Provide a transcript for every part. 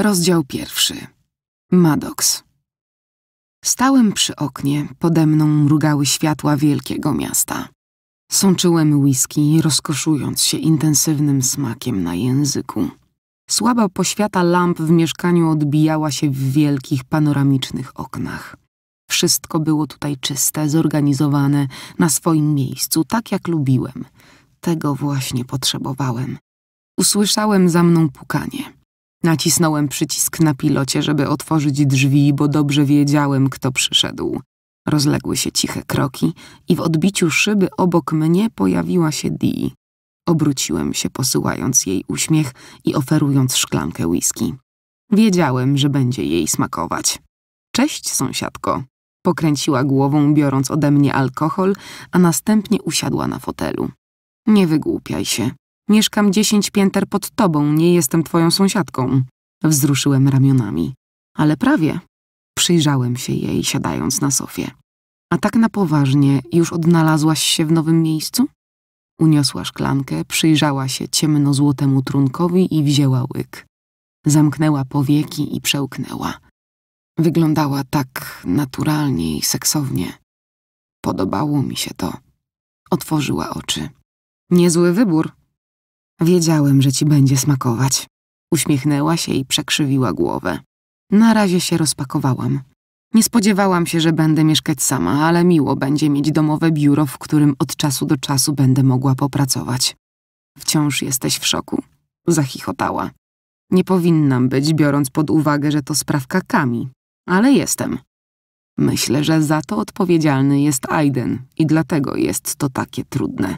Rozdział pierwszy. Maddox. Stałem przy oknie, pode mną mrugały światła wielkiego miasta. Sączyłem whisky, rozkoszując się intensywnym smakiem na języku. Słaba poświata lamp w mieszkaniu odbijała się w wielkich panoramicznych oknach. Wszystko było tutaj czyste, zorganizowane, na swoim miejscu, tak jak lubiłem. Tego właśnie potrzebowałem. Usłyszałem za mną pukanie. Nacisnąłem przycisk na pilocie, żeby otworzyć drzwi, bo dobrze wiedziałem, kto przyszedł. Rozległy się ciche kroki i w odbiciu szyby obok mnie pojawiła się Dee. Obróciłem się, posyłając jej uśmiech i oferując szklankę whisky. Wiedziałem, że będzie jej smakować. Cześć, sąsiadko. Pokręciła głową, biorąc ode mnie alkohol, a następnie usiadła na fotelu. Nie wygłupiaj się. Mieszkam dziesięć pięter pod tobą, nie jestem twoją sąsiadką. Wzruszyłem ramionami. Ale prawie. Przyjrzałem się jej, siadając na sofie. A tak na poważnie, już odnalazłaś się w nowym miejscu? Uniosła szklankę, przyjrzała się ciemno-złotemu trunkowi i wzięła łyk. Zamknęła powieki i przełknęła. Wyglądała tak naturalnie i seksownie. Podobało mi się to. Otworzyła oczy. Niezły wybór, Wiedziałem, że ci będzie smakować. Uśmiechnęła się i przekrzywiła głowę. Na razie się rozpakowałam. Nie spodziewałam się, że będę mieszkać sama, ale miło będzie mieć domowe biuro, w którym od czasu do czasu będę mogła popracować. Wciąż jesteś w szoku? Zachichotała. Nie powinnam być, biorąc pod uwagę, że to sprawka Kami, ale jestem. Myślę, że za to odpowiedzialny jest Aiden i dlatego jest to takie trudne.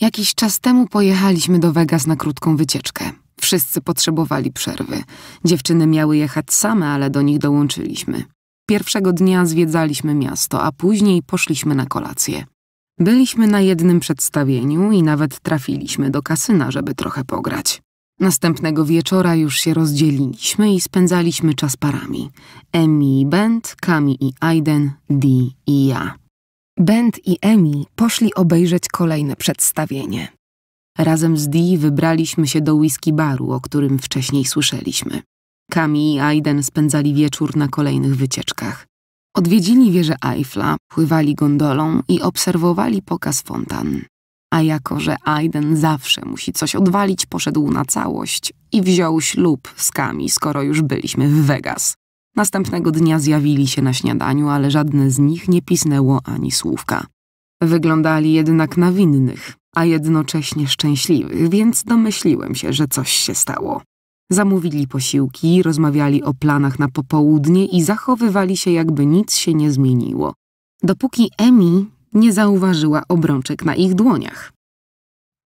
Jakiś czas temu pojechaliśmy do Vegas na krótką wycieczkę. Wszyscy potrzebowali przerwy. Dziewczyny miały jechać same, ale do nich dołączyliśmy. Pierwszego dnia zwiedzaliśmy miasto, a później poszliśmy na kolację. Byliśmy na jednym przedstawieniu i nawet trafiliśmy do kasyna, żeby trochę pograć. Następnego wieczora już się rozdzieliliśmy i spędzaliśmy czas parami. Emi i Bent, Kami i Aiden, Dee i ja. Bent i Emi poszli obejrzeć kolejne przedstawienie. Razem z Dee wybraliśmy się do whisky baru, o którym wcześniej słyszeliśmy. Kami i Aiden spędzali wieczór na kolejnych wycieczkach. Odwiedzili wieżę Eiffla, pływali gondolą i obserwowali pokaz fontan. A jako, że Aiden zawsze musi coś odwalić, poszedł na całość i wziął ślub z Kami, skoro już byliśmy w Vegas. Następnego dnia zjawili się na śniadaniu, ale żadne z nich nie pisnęło ani słówka. Wyglądali jednak na winnych, a jednocześnie szczęśliwych, więc domyśliłem się, że coś się stało. Zamówili posiłki, rozmawiali o planach na popołudnie i zachowywali się, jakby nic się nie zmieniło. Dopóki Emi nie zauważyła obrączek na ich dłoniach.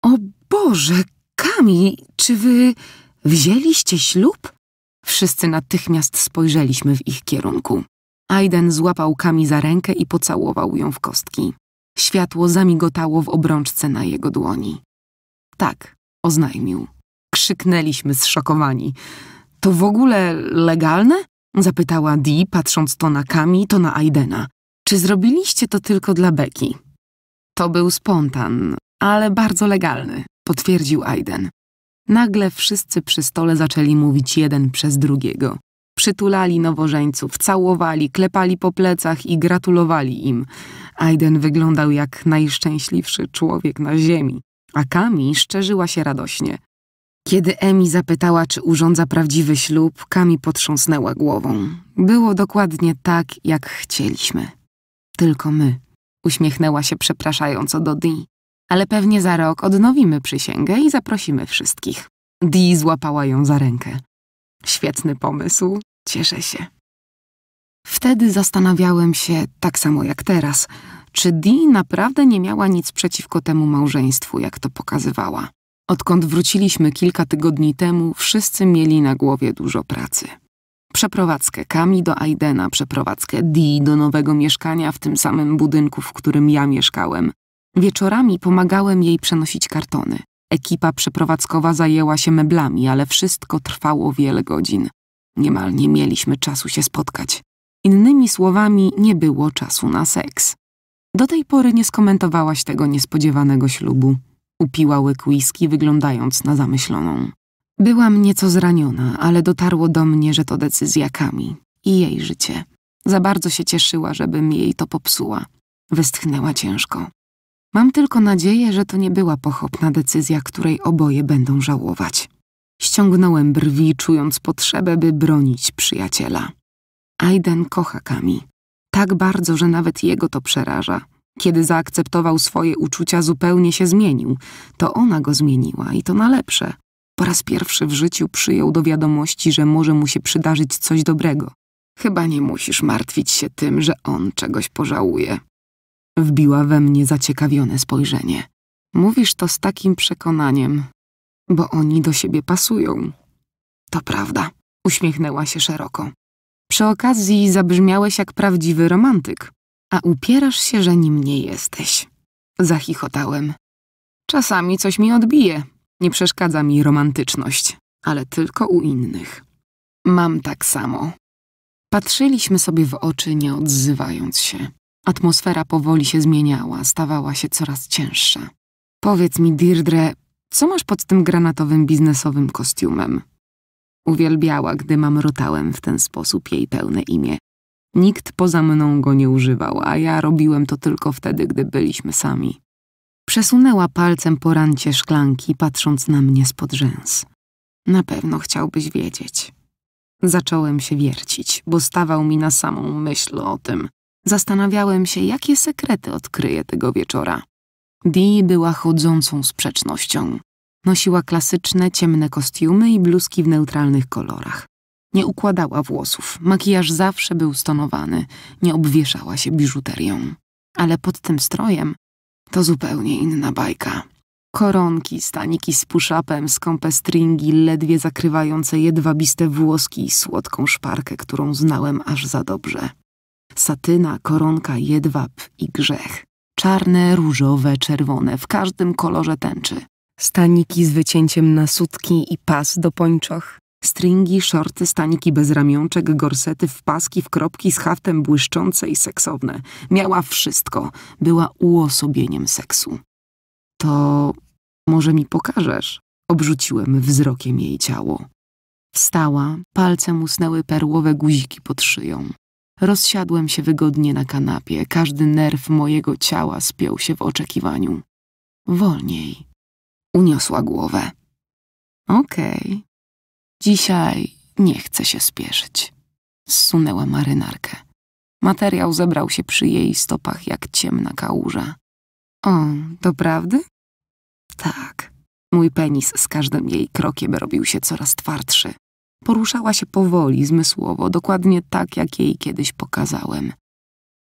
O Boże, Kami, czy wy wzięliście ślub? Wszyscy natychmiast spojrzeliśmy w ich kierunku. Aiden złapał Kami za rękę i pocałował ją w kostki. Światło zamigotało w obrączce na jego dłoni. Tak, oznajmił. Krzyknęliśmy zszokowani. To w ogóle legalne? Zapytała Dee, patrząc to na Kami, to na Aidena. Czy zrobiliście to tylko dla Beki? To był spontan, ale bardzo legalny, potwierdził Aiden. Nagle wszyscy przy stole zaczęli mówić jeden przez drugiego. Przytulali nowożeńców, całowali, klepali po plecach i gratulowali im. Aiden wyglądał jak najszczęśliwszy człowiek na ziemi, a Kami szczerzyła się radośnie. Kiedy Emi zapytała, czy urządza prawdziwy ślub, Kami potrząsnęła głową. Było dokładnie tak, jak chcieliśmy. Tylko my. Uśmiechnęła się przepraszająco do Dee ale pewnie za rok odnowimy przysięgę i zaprosimy wszystkich. Dee złapała ją za rękę. Świetny pomysł, cieszę się. Wtedy zastanawiałem się, tak samo jak teraz, czy Dee naprawdę nie miała nic przeciwko temu małżeństwu, jak to pokazywała. Odkąd wróciliśmy kilka tygodni temu, wszyscy mieli na głowie dużo pracy. Przeprowadzkę Kami do Aidena, przeprowadzkę Dee do nowego mieszkania w tym samym budynku, w którym ja mieszkałem, Wieczorami pomagałem jej przenosić kartony. Ekipa przeprowadzkowa zajęła się meblami, ale wszystko trwało wiele godzin. Niemal nie mieliśmy czasu się spotkać. Innymi słowami, nie było czasu na seks. Do tej pory nie skomentowałaś tego niespodziewanego ślubu. Upiła łyk whisky, wyglądając na zamyśloną. Byłam nieco zraniona, ale dotarło do mnie, że to decyzja Kami i jej życie. Za bardzo się cieszyła, żebym jej to popsuła. Westchnęła ciężko. Mam tylko nadzieję, że to nie była pochopna decyzja, której oboje będą żałować. Ściągnąłem brwi, czując potrzebę, by bronić przyjaciela. Aiden kocha Kami. Tak bardzo, że nawet jego to przeraża. Kiedy zaakceptował swoje uczucia, zupełnie się zmienił. To ona go zmieniła i to na lepsze. Po raz pierwszy w życiu przyjął do wiadomości, że może mu się przydarzyć coś dobrego. Chyba nie musisz martwić się tym, że on czegoś pożałuje. Wbiła we mnie zaciekawione spojrzenie. Mówisz to z takim przekonaniem, bo oni do siebie pasują. To prawda, uśmiechnęła się szeroko. Przy okazji zabrzmiałeś jak prawdziwy romantyk, a upierasz się, że nim nie jesteś. Zachichotałem. Czasami coś mi odbije. Nie przeszkadza mi romantyczność, ale tylko u innych. Mam tak samo. Patrzyliśmy sobie w oczy, nie odzywając się. Atmosfera powoli się zmieniała, stawała się coraz cięższa. Powiedz mi, Dirdre, co masz pod tym granatowym biznesowym kostiumem? Uwielbiała, gdy mamrotałem w ten sposób jej pełne imię. Nikt poza mną go nie używał, a ja robiłem to tylko wtedy, gdy byliśmy sami. Przesunęła palcem po rancie szklanki, patrząc na mnie spod rzęs. Na pewno chciałbyś wiedzieć. Zacząłem się wiercić, bo stawał mi na samą myśl o tym. Zastanawiałem się, jakie sekrety odkryję tego wieczora. Dee była chodzącą sprzecznością. Nosiła klasyczne, ciemne kostiumy i bluzki w neutralnych kolorach. Nie układała włosów, makijaż zawsze był stonowany, nie obwieszała się biżuterią. Ale pod tym strojem to zupełnie inna bajka. Koronki, staniki z puszapem, skąpe stringi, ledwie zakrywające jedwabiste włoski i słodką szparkę, którą znałem aż za dobrze satyna, koronka, jedwab i grzech. Czarne, różowe, czerwone, w każdym kolorze tęczy. Staniki z wycięciem na sutki i pas do pończoch. Stringi, shorty, staniki bez ramionczek, gorsety, w paski, w kropki z haftem błyszczące i seksowne. Miała wszystko. Była uosobieniem seksu. To może mi pokażesz? Obrzuciłem wzrokiem jej ciało. Wstała, palcem usnęły perłowe guziki pod szyją. Rozsiadłem się wygodnie na kanapie, każdy nerw mojego ciała spiął się w oczekiwaniu. Wolniej. Uniosła głowę. Okej. Okay. Dzisiaj nie chcę się spieszyć. Zsunęła marynarkę. Materiał zebrał się przy jej stopach jak ciemna kałuża. O, doprawdy? Tak. Mój penis z każdym jej krokiem robił się coraz twardszy. Poruszała się powoli, zmysłowo, dokładnie tak, jak jej kiedyś pokazałem.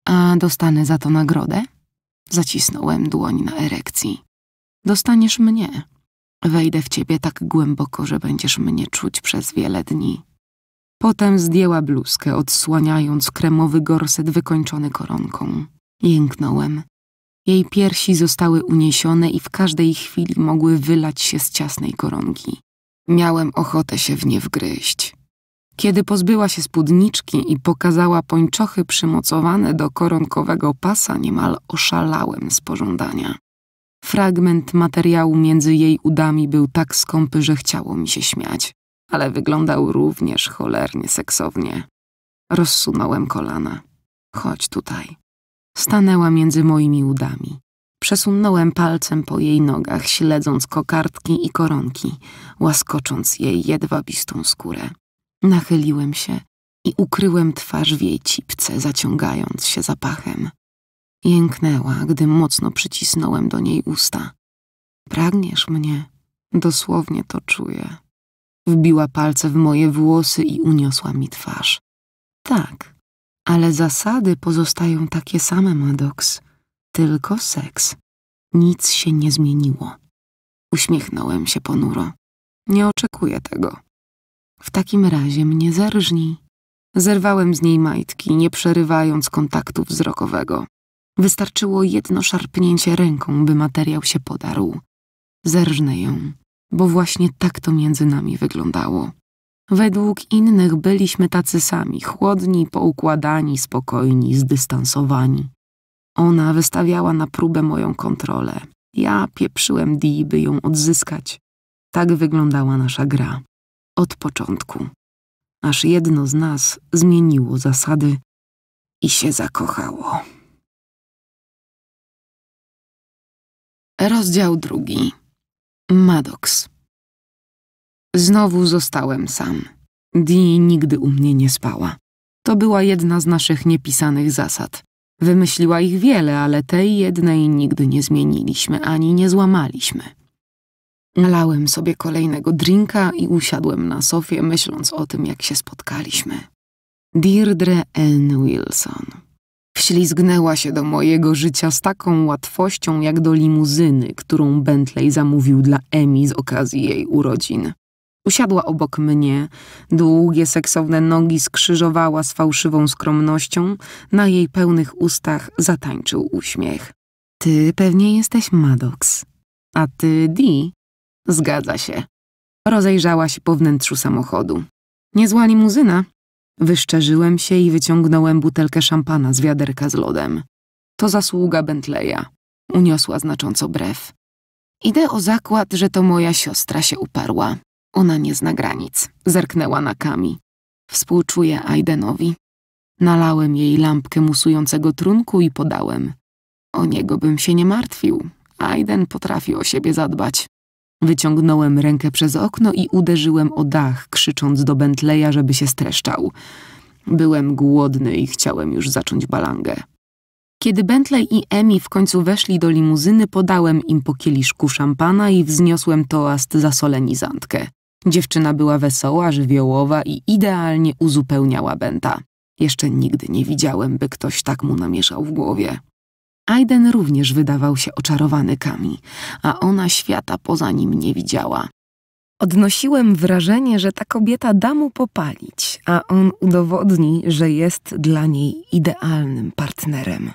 A dostanę za to nagrodę? Zacisnąłem dłoń na erekcji. Dostaniesz mnie. Wejdę w ciebie tak głęboko, że będziesz mnie czuć przez wiele dni. Potem zdjęła bluzkę, odsłaniając kremowy gorset wykończony koronką. Jęknąłem. Jej piersi zostały uniesione i w każdej chwili mogły wylać się z ciasnej koronki. Miałem ochotę się w nie wgryźć. Kiedy pozbyła się spódniczki i pokazała pończochy przymocowane do koronkowego pasa, niemal oszalałem z pożądania. Fragment materiału między jej udami był tak skąpy, że chciało mi się śmiać, ale wyglądał również cholernie seksownie. Rozsunąłem kolana. Chodź tutaj. Stanęła między moimi udami. Przesunąłem palcem po jej nogach, śledząc kokardki i koronki, łaskocząc jej jedwabistą skórę. Nachyliłem się i ukryłem twarz w jej cipce, zaciągając się zapachem. Jęknęła, gdy mocno przycisnąłem do niej usta. Pragniesz mnie? Dosłownie to czuję. Wbiła palce w moje włosy i uniosła mi twarz. Tak, ale zasady pozostają takie same, Madoks. Tylko seks. Nic się nie zmieniło. Uśmiechnąłem się ponuro. Nie oczekuję tego. W takim razie mnie zerżnij. Zerwałem z niej majtki, nie przerywając kontaktu wzrokowego. Wystarczyło jedno szarpnięcie ręką, by materiał się podarł. Zerżnę ją, bo właśnie tak to między nami wyglądało. Według innych byliśmy tacy sami, chłodni, poukładani, spokojni, zdystansowani. Ona wystawiała na próbę moją kontrolę. Ja pieprzyłem Di, by ją odzyskać. Tak wyglądała nasza gra. Od początku. Aż jedno z nas zmieniło zasady i się zakochało. Rozdział drugi. Maddox. Znowu zostałem sam. Di nigdy u mnie nie spała. To była jedna z naszych niepisanych zasad. Wymyśliła ich wiele, ale tej jednej nigdy nie zmieniliśmy ani nie złamaliśmy. Nalałem sobie kolejnego drinka i usiadłem na sofie, myśląc o tym, jak się spotkaliśmy. Deirdre N. Wilson. Wślizgnęła się do mojego życia z taką łatwością jak do limuzyny, którą Bentley zamówił dla Emi z okazji jej urodzin. Usiadła obok mnie, długie seksowne nogi skrzyżowała z fałszywą skromnością, na jej pełnych ustach zatańczył uśmiech. Ty pewnie jesteś Maddox, a ty Dee? Zgadza się. Rozejrzała się po wnętrzu samochodu. Niezła limuzyna. Wyszczerzyłem się i wyciągnąłem butelkę szampana z wiaderka z lodem. To zasługa Bentleya. Uniosła znacząco brew. Idę o zakład, że to moja siostra się uparła. Ona nie zna granic. Zerknęła na Kami. Współczuję Aidenowi. Nalałem jej lampkę musującego trunku i podałem. O niego bym się nie martwił. Aiden potrafi o siebie zadbać. Wyciągnąłem rękę przez okno i uderzyłem o dach, krzycząc do Bentleya, żeby się streszczał. Byłem głodny i chciałem już zacząć balangę. Kiedy Bentley i Emi w końcu weszli do limuzyny, podałem im po kieliszku szampana i wzniosłem toast za solenizantkę. Dziewczyna była wesoła, żywiołowa i idealnie uzupełniała Benta. Jeszcze nigdy nie widziałem, by ktoś tak mu namieszał w głowie. Aiden również wydawał się oczarowany Kami, a ona świata poza nim nie widziała. Odnosiłem wrażenie, że ta kobieta da mu popalić, a on udowodni, że jest dla niej idealnym partnerem.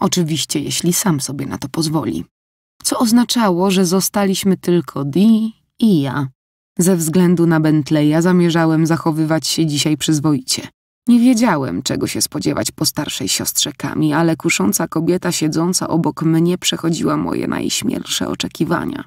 Oczywiście, jeśli sam sobie na to pozwoli. Co oznaczało, że zostaliśmy tylko Dee i ja. Ze względu na Bentleya zamierzałem zachowywać się dzisiaj przyzwoicie. Nie wiedziałem, czego się spodziewać po starszej siostrze Kami, ale kusząca kobieta siedząca obok mnie przechodziła moje najśmielsze oczekiwania.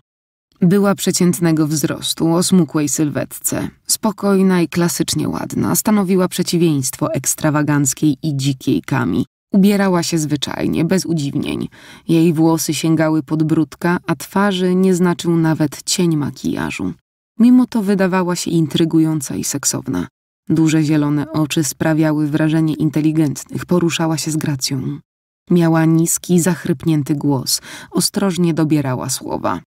Była przeciętnego wzrostu, o smukłej sylwetce, spokojna i klasycznie ładna, stanowiła przeciwieństwo ekstrawaganckiej i dzikiej Kami. Ubierała się zwyczajnie, bez udziwnień. Jej włosy sięgały pod bródka, a twarzy nie znaczył nawet cień makijażu. Mimo to wydawała się intrygująca i seksowna. Duże zielone oczy sprawiały wrażenie inteligentnych, poruszała się z gracją. Miała niski, zachrypnięty głos, ostrożnie dobierała słowa.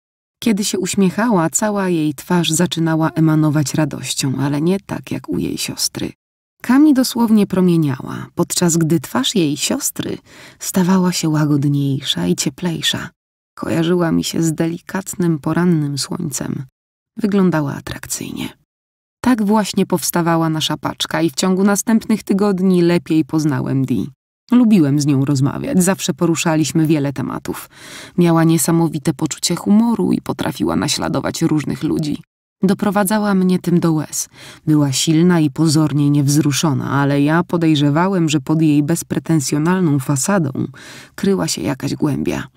Kiedy się uśmiechała, cała jej twarz zaczynała emanować radością, ale nie tak jak u jej siostry. Kami dosłownie promieniała, podczas gdy twarz jej siostry stawała się łagodniejsza i cieplejsza. Kojarzyła mi się z delikatnym porannym słońcem wyglądała atrakcyjnie. Tak właśnie powstawała nasza paczka i w ciągu następnych tygodni lepiej poznałem Dee. Lubiłem z nią rozmawiać, zawsze poruszaliśmy wiele tematów. Miała niesamowite poczucie humoru i potrafiła naśladować różnych ludzi. Doprowadzała mnie tym do łez. Była silna i pozornie niewzruszona, ale ja podejrzewałem, że pod jej bezpretensjonalną fasadą kryła się jakaś głębia.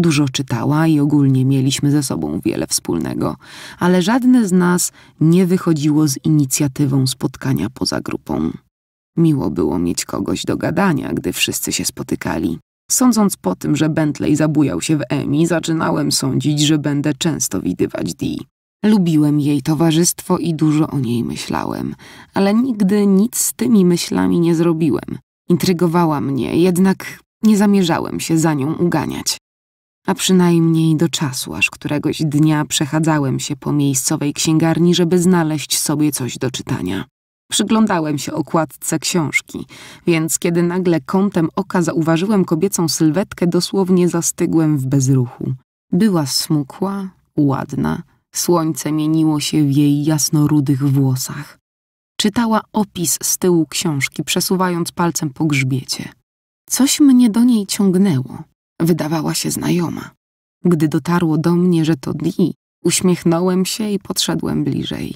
Dużo czytała i ogólnie mieliśmy ze sobą wiele wspólnego, ale żadne z nas nie wychodziło z inicjatywą spotkania poza grupą. Miło było mieć kogoś do gadania, gdy wszyscy się spotykali. Sądząc po tym, że Bentley zabujał się w Emi, zaczynałem sądzić, że będę często widywać Dee. Lubiłem jej towarzystwo i dużo o niej myślałem, ale nigdy nic z tymi myślami nie zrobiłem. Intrygowała mnie, jednak nie zamierzałem się za nią uganiać a przynajmniej do czasu, aż któregoś dnia przechadzałem się po miejscowej księgarni, żeby znaleźć sobie coś do czytania. Przyglądałem się okładce książki, więc kiedy nagle kątem oka zauważyłem kobiecą sylwetkę, dosłownie zastygłem w bezruchu. Była smukła, ładna, słońce mieniło się w jej jasnorudych włosach. Czytała opis z tyłu książki, przesuwając palcem po grzbiecie. Coś mnie do niej ciągnęło wydawała się znajoma. Gdy dotarło do mnie, że to Dee, uśmiechnąłem się i podszedłem bliżej.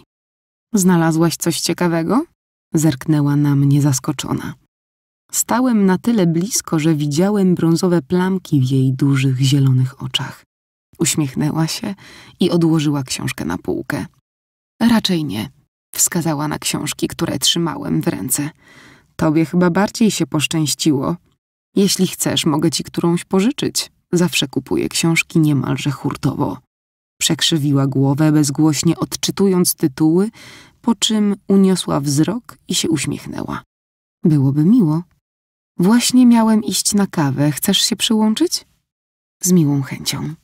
Znalazłaś coś ciekawego? Zerknęła na mnie zaskoczona. Stałem na tyle blisko, że widziałem brązowe plamki w jej dużych, zielonych oczach. Uśmiechnęła się i odłożyła książkę na półkę. Raczej nie, wskazała na książki, które trzymałem w ręce. Tobie chyba bardziej się poszczęściło. Jeśli chcesz, mogę ci którąś pożyczyć. Zawsze kupuję książki niemalże hurtowo. Przekrzywiła głowę, bezgłośnie odczytując tytuły, po czym uniosła wzrok i się uśmiechnęła. Byłoby miło. Właśnie miałem iść na kawę. Chcesz się przyłączyć? Z miłą chęcią.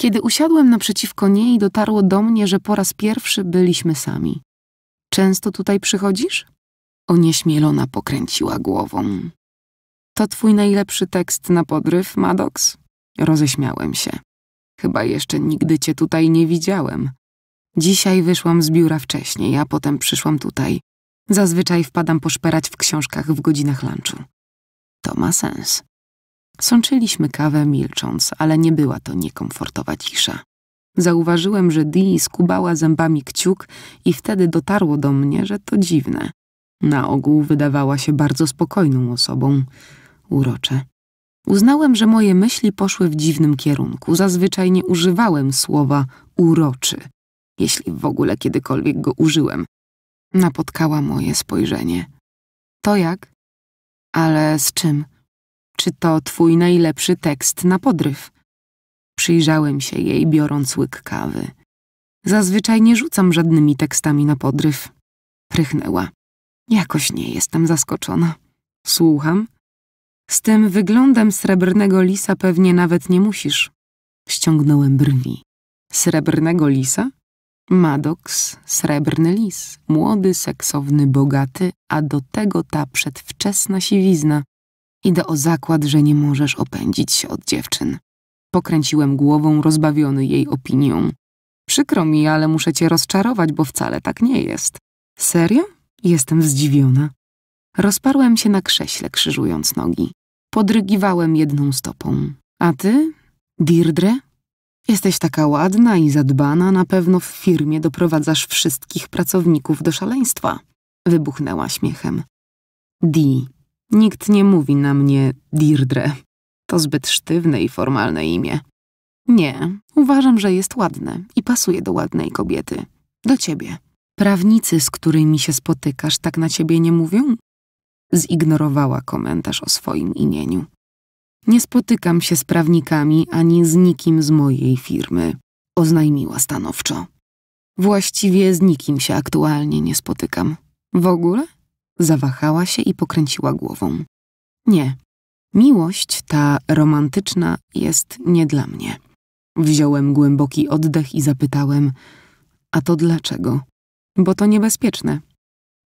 Kiedy usiadłem naprzeciwko niej, dotarło do mnie, że po raz pierwszy byliśmy sami. Często tutaj przychodzisz? Onieśmielona pokręciła głową. To twój najlepszy tekst na podryw, Maddox? Roześmiałem się. Chyba jeszcze nigdy cię tutaj nie widziałem. Dzisiaj wyszłam z biura wcześniej, a potem przyszłam tutaj. Zazwyczaj wpadam poszperać w książkach w godzinach lunchu. To ma sens. Sączyliśmy kawę milcząc, ale nie była to niekomfortowa cisza. Zauważyłem, że Dee skubała zębami kciuk i wtedy dotarło do mnie, że to dziwne. Na ogół wydawała się bardzo spokojną osobą urocze. Uznałem, że moje myśli poszły w dziwnym kierunku. Zazwyczaj nie używałem słowa uroczy, jeśli w ogóle kiedykolwiek go użyłem. Napotkała moje spojrzenie. To jak? Ale z czym? Czy to twój najlepszy tekst na podryw? Przyjrzałem się jej, biorąc łyk kawy. Zazwyczaj nie rzucam żadnymi tekstami na podryw. Prychnęła. Jakoś nie jestem zaskoczona. Słucham? Z tym wyglądem srebrnego lisa pewnie nawet nie musisz. Ściągnąłem brwi. Srebrnego lisa? Maddox, srebrny lis, młody, seksowny, bogaty, a do tego ta przedwczesna siwizna. Idę o zakład, że nie możesz opędzić się od dziewczyn. Pokręciłem głową, rozbawiony jej opinią. Przykro mi, ale muszę cię rozczarować, bo wcale tak nie jest. Serio? Jestem zdziwiona. Rozparłem się na krześle, krzyżując nogi. Podrygiwałem jedną stopą. A ty? Dirdre? Jesteś taka ładna i zadbana, na pewno w firmie doprowadzasz wszystkich pracowników do szaleństwa. Wybuchnęła śmiechem. Di. Nikt nie mówi na mnie Dirdre. To zbyt sztywne i formalne imię. Nie, uważam, że jest ładne i pasuje do ładnej kobiety. Do ciebie. Prawnicy, z którymi się spotykasz, tak na ciebie nie mówią? zignorowała komentarz o swoim imieniu. Nie spotykam się z prawnikami ani z nikim z mojej firmy, oznajmiła stanowczo. Właściwie z nikim się aktualnie nie spotykam. W ogóle? Zawahała się i pokręciła głową. Nie. Miłość ta romantyczna jest nie dla mnie. Wziąłem głęboki oddech i zapytałem: A to dlaczego? Bo to niebezpieczne.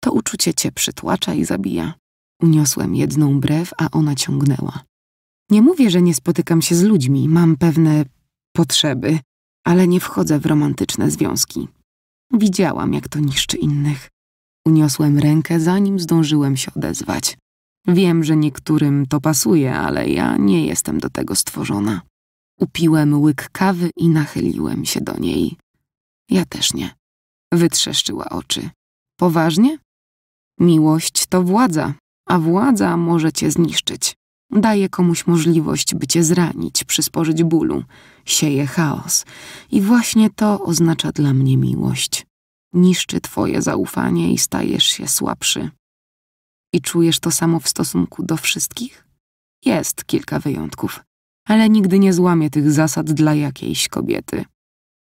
To uczucie cię przytłacza i zabija. Uniosłem jedną brew, a ona ciągnęła. Nie mówię, że nie spotykam się z ludźmi, mam pewne potrzeby, ale nie wchodzę w romantyczne związki. Widziałam, jak to niszczy innych. Uniosłem rękę, zanim zdążyłem się odezwać. Wiem, że niektórym to pasuje, ale ja nie jestem do tego stworzona. Upiłem łyk kawy i nachyliłem się do niej. Ja też nie. Wytrzeszczyła oczy. Poważnie? Miłość to władza, a władza może cię zniszczyć. Daje komuś możliwość, by cię zranić, przysporzyć bólu, sieje chaos. I właśnie to oznacza dla mnie miłość. Niszczy twoje zaufanie i stajesz się słabszy. I czujesz to samo w stosunku do wszystkich? Jest kilka wyjątków, ale nigdy nie złamię tych zasad dla jakiejś kobiety.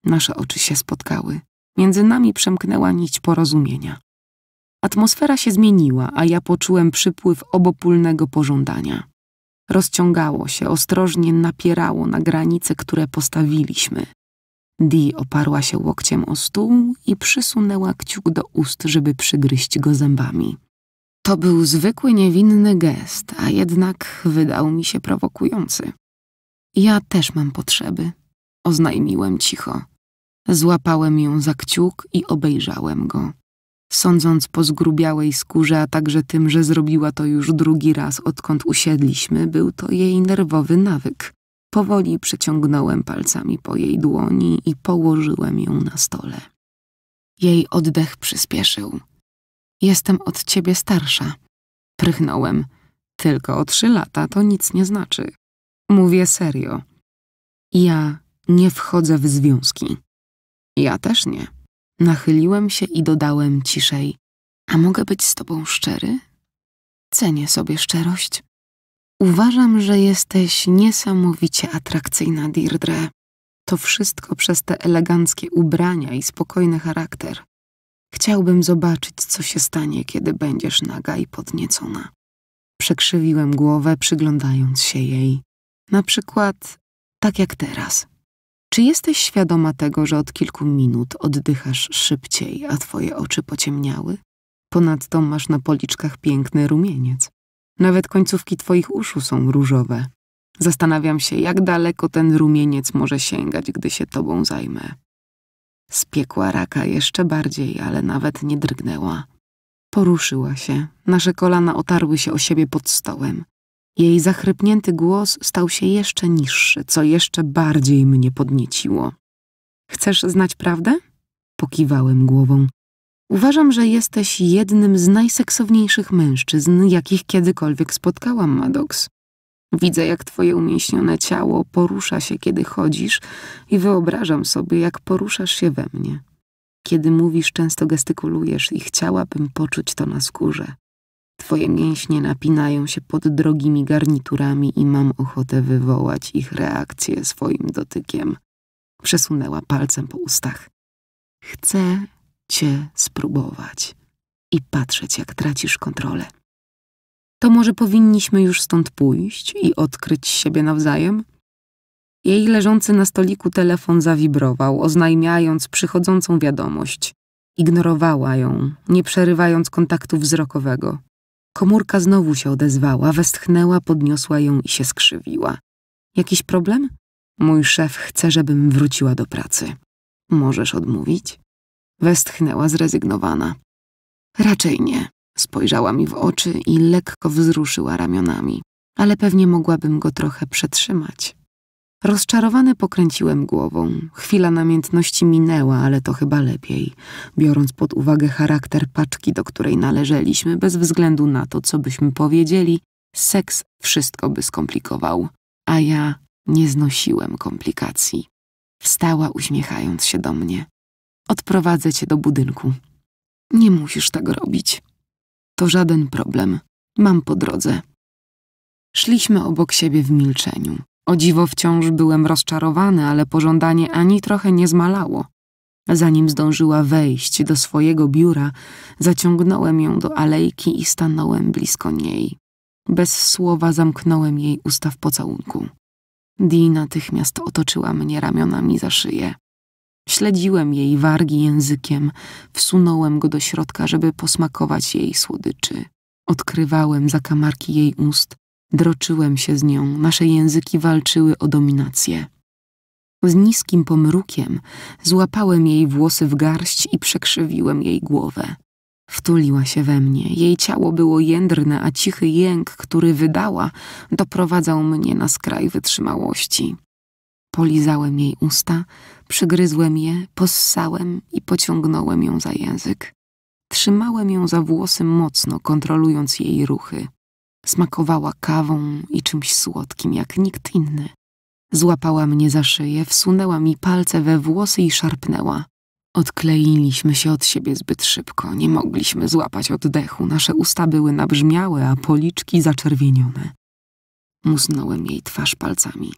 Nasze oczy się spotkały. Między nami przemknęła nić porozumienia. Atmosfera się zmieniła, a ja poczułem przypływ obopólnego pożądania. Rozciągało się, ostrożnie napierało na granice, które postawiliśmy. Dee oparła się łokciem o stół i przysunęła kciuk do ust, żeby przygryźć go zębami. To był zwykły, niewinny gest, a jednak wydał mi się prowokujący. Ja też mam potrzeby, oznajmiłem cicho. Złapałem ją za kciuk i obejrzałem go. Sądząc po zgrubiałej skórze, a także tym, że zrobiła to już drugi raz, odkąd usiedliśmy, był to jej nerwowy nawyk. Powoli przeciągnąłem palcami po jej dłoni i położyłem ją na stole. Jej oddech przyspieszył. Jestem od ciebie starsza. Prychnąłem. Tylko o trzy lata to nic nie znaczy. Mówię serio. Ja nie wchodzę w związki. Ja też nie. Nachyliłem się i dodałem ciszej. A mogę być z tobą szczery? Cenię sobie szczerość. Uważam, że jesteś niesamowicie atrakcyjna, Dirdre. To wszystko przez te eleganckie ubrania i spokojny charakter. Chciałbym zobaczyć, co się stanie, kiedy będziesz naga i podniecona. Przekrzywiłem głowę, przyglądając się jej. Na przykład tak jak teraz. Czy jesteś świadoma tego, że od kilku minut oddychasz szybciej, a twoje oczy pociemniały? Ponadto masz na policzkach piękny rumieniec. Nawet końcówki twoich uszu są różowe. Zastanawiam się, jak daleko ten rumieniec może sięgać, gdy się tobą zajmę. Spiekła raka jeszcze bardziej, ale nawet nie drgnęła. Poruszyła się, nasze kolana otarły się o siebie pod stołem. Jej zachrypnięty głos stał się jeszcze niższy, co jeszcze bardziej mnie podnieciło. Chcesz znać prawdę? Pokiwałem głową. Uważam, że jesteś jednym z najseksowniejszych mężczyzn, jakich kiedykolwiek spotkałam, Maddox. Widzę, jak twoje umięśnione ciało porusza się, kiedy chodzisz, i wyobrażam sobie, jak poruszasz się we mnie. Kiedy mówisz, często gestykulujesz i chciałabym poczuć to na skórze. Twoje mięśnie napinają się pod drogimi garniturami i mam ochotę wywołać ich reakcję swoim dotykiem. Przesunęła palcem po ustach. Chcę cię spróbować i patrzeć, jak tracisz kontrolę. To może powinniśmy już stąd pójść i odkryć siebie nawzajem? Jej leżący na stoliku telefon zawibrował, oznajmiając przychodzącą wiadomość. Ignorowała ją, nie przerywając kontaktu wzrokowego. Komórka znowu się odezwała, westchnęła, podniosła ją i się skrzywiła. Jakiś problem? Mój szef chce, żebym wróciła do pracy. Możesz odmówić? Westchnęła zrezygnowana. Raczej nie. Spojrzała mi w oczy i lekko wzruszyła ramionami, ale pewnie mogłabym go trochę przetrzymać. Rozczarowany pokręciłem głową. Chwila namiętności minęła, ale to chyba lepiej, biorąc pod uwagę charakter paczki, do której należeliśmy, bez względu na to, co byśmy powiedzieli, seks wszystko by skomplikował, a ja nie znosiłem komplikacji. Wstała uśmiechając się do mnie. Odprowadzę cię do budynku. Nie musisz tego robić. To żaden problem. Mam po drodze. Szliśmy obok siebie w milczeniu. O dziwo wciąż byłem rozczarowany, ale pożądanie ani trochę nie zmalało. Zanim zdążyła wejść do swojego biura, zaciągnąłem ją do alejki i stanąłem blisko niej. Bez słowa zamknąłem jej usta w pocałunku. Dee natychmiast otoczyła mnie ramionami za szyję. Śledziłem jej wargi językiem, wsunąłem go do środka, żeby posmakować jej słodyczy. Odkrywałem zakamarki jej ust, Droczyłem się z nią, nasze języki walczyły o dominację. Z niskim pomrukiem złapałem jej włosy w garść i przekrzywiłem jej głowę. Wtuliła się we mnie, jej ciało było jędrne, a cichy jęk, który wydała, doprowadzał mnie na skraj wytrzymałości. Polizałem jej usta, przygryzłem je, possałem i pociągnąłem ją za język. Trzymałem ją za włosy mocno, kontrolując jej ruchy. Smakowała kawą i czymś słodkim jak nikt inny. Złapała mnie za szyję, wsunęła mi palce we włosy i szarpnęła. Odkleiliśmy się od siebie zbyt szybko, nie mogliśmy złapać oddechu, nasze usta były nabrzmiałe, a policzki zaczerwienione. Musnąłem jej twarz palcami.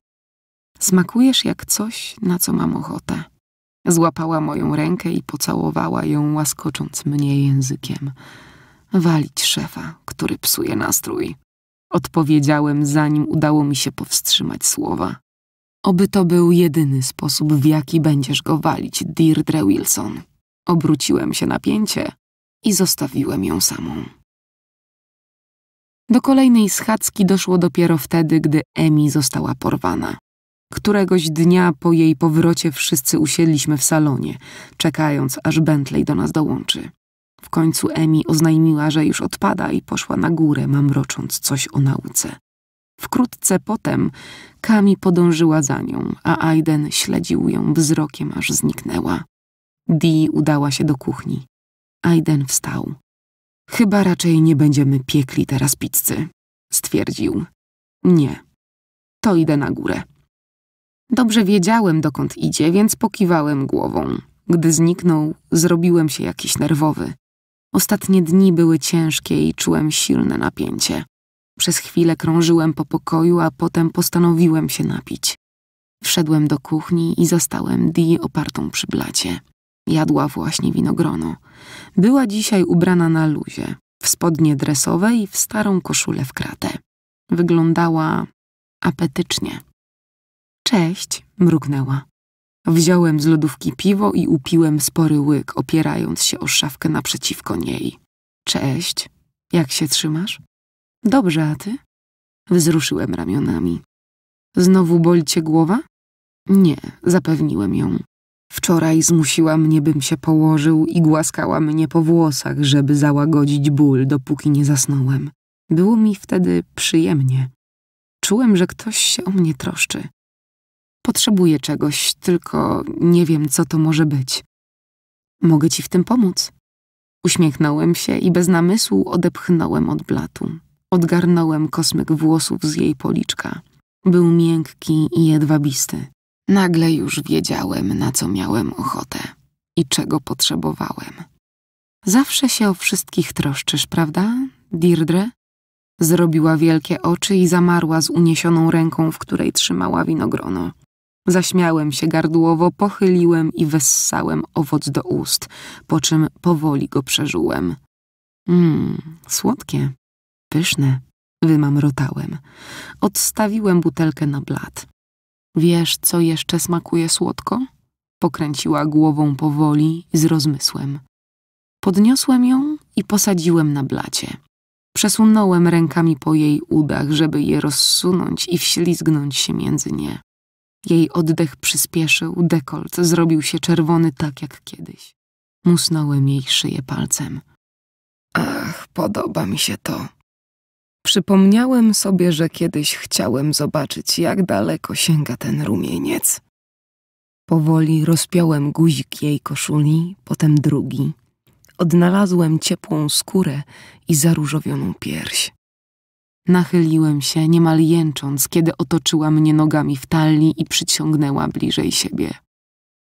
Smakujesz jak coś, na co mam ochotę. Złapała moją rękę i pocałowała ją, łaskocząc mnie językiem. Walić szefa, który psuje nastrój. Odpowiedziałem, zanim udało mi się powstrzymać słowa. Oby to był jedyny sposób, w jaki będziesz go walić, Deirdre Wilson. Obróciłem się na pięcie i zostawiłem ją samą. Do kolejnej schadzki doszło dopiero wtedy, gdy Emi została porwana. Któregoś dnia po jej powrocie wszyscy usiedliśmy w salonie, czekając, aż Bentley do nas dołączy. W końcu Emi oznajmiła, że już odpada i poszła na górę, mamrocząc coś o nauce. Wkrótce potem Kami podążyła za nią, a Aiden śledził ją wzrokiem, aż zniknęła. Dee udała się do kuchni. Aiden wstał. Chyba raczej nie będziemy piekli teraz pizzy, stwierdził. Nie. To idę na górę. Dobrze wiedziałem, dokąd idzie, więc pokiwałem głową. Gdy zniknął, zrobiłem się jakiś nerwowy. Ostatnie dni były ciężkie i czułem silne napięcie. Przez chwilę krążyłem po pokoju, a potem postanowiłem się napić. Wszedłem do kuchni i zastałem Dee opartą przy blacie. Jadła właśnie winogrono. Była dzisiaj ubrana na luzie, w spodnie dresowe i w starą koszulę w kratę. Wyglądała apetycznie. Cześć, mrugnęła. Wziąłem z lodówki piwo i upiłem spory łyk, opierając się o szafkę naprzeciwko niej. Cześć, jak się trzymasz? Dobrze, a ty? Wzruszyłem ramionami. Znowu boli cię głowa? Nie, zapewniłem ją. Wczoraj zmusiła mnie, bym się położył i głaskała mnie po włosach, żeby załagodzić ból, dopóki nie zasnąłem. Było mi wtedy przyjemnie. Czułem, że ktoś się o mnie troszczy potrzebuję czegoś, tylko nie wiem, co to może być. Mogę ci w tym pomóc. Uśmiechnąłem się i bez namysłu odepchnąłem od blatu. Odgarnąłem kosmyk włosów z jej policzka. Był miękki i jedwabisty. Nagle już wiedziałem, na co miałem ochotę i czego potrzebowałem. Zawsze się o wszystkich troszczysz, prawda, Dirdre? Zrobiła wielkie oczy i zamarła z uniesioną ręką, w której trzymała winogrono. Zaśmiałem się gardłowo, pochyliłem i wessałem owoc do ust, po czym powoli go przeżułem. Mmm, słodkie, pyszne, wymamrotałem. Odstawiłem butelkę na blat. Wiesz, co jeszcze smakuje słodko? Pokręciła głową powoli, z rozmysłem. Podniosłem ją i posadziłem na blacie. Przesunąłem rękami po jej udach, żeby je rozsunąć i wślizgnąć się między nie. Jej oddech przyspieszył, dekolt zrobił się czerwony tak jak kiedyś. Musnąłem jej szyję palcem. Ach, podoba mi się to. Przypomniałem sobie, że kiedyś chciałem zobaczyć, jak daleko sięga ten rumieniec. Powoli rozpiąłem guzik jej koszuli, potem drugi. Odnalazłem ciepłą skórę i zaróżowioną pierś. Nachyliłem się, niemal jęcząc, kiedy otoczyła mnie nogami w talii i przyciągnęła bliżej siebie.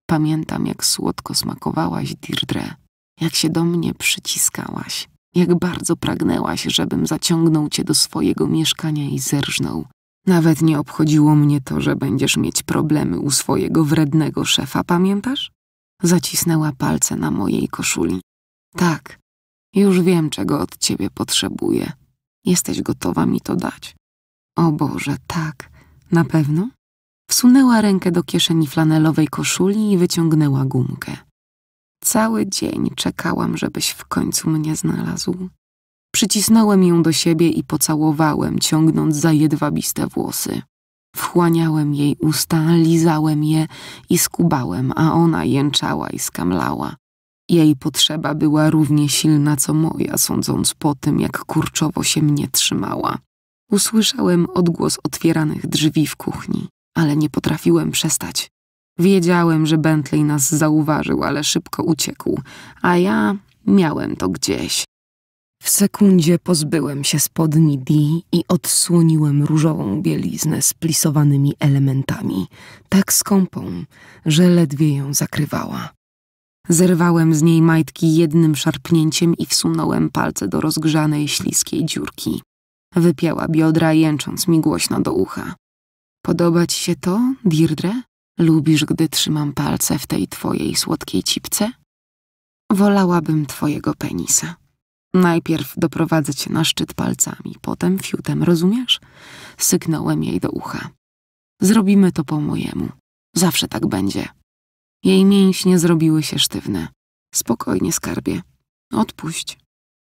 Pamiętam, jak słodko smakowałaś, Dirdre, jak się do mnie przyciskałaś, jak bardzo pragnęłaś, żebym zaciągnął cię do swojego mieszkania i zerżnął. Nawet nie obchodziło mnie to, że będziesz mieć problemy u swojego wrednego szefa, pamiętasz? Zacisnęła palce na mojej koszuli. Tak, już wiem, czego od ciebie potrzebuję. Jesteś gotowa mi to dać. O Boże, tak, na pewno? Wsunęła rękę do kieszeni flanelowej koszuli i wyciągnęła gumkę. Cały dzień czekałam, żebyś w końcu mnie znalazł. Przycisnąłem ją do siebie i pocałowałem, ciągnąc za jedwabiste włosy. Wchłaniałem jej usta, lizałem je i skubałem, a ona jęczała i skamlała. Jej potrzeba była równie silna co moja, sądząc po tym, jak kurczowo się mnie trzymała. Usłyszałem odgłos otwieranych drzwi w kuchni, ale nie potrafiłem przestać. Wiedziałem, że Bentley nas zauważył, ale szybko uciekł, a ja miałem to gdzieś. W sekundzie pozbyłem się spodni Di i odsłoniłem różową bieliznę z plisowanymi elementami, tak skąpą, że ledwie ją zakrywała. Zerwałem z niej majtki jednym szarpnięciem i wsunąłem palce do rozgrzanej, śliskiej dziurki. Wypiała biodra, jęcząc mi głośno do ucha. Podoba ci się to, Dirdre? Lubisz, gdy trzymam palce w tej twojej słodkiej cipce? Wolałabym twojego penisa. Najpierw doprowadzę cię na szczyt palcami, potem fiutem, rozumiesz? Syknąłem jej do ucha. Zrobimy to po mojemu. Zawsze tak będzie. Jej mięśnie zrobiły się sztywne. Spokojnie, skarbie. Odpuść.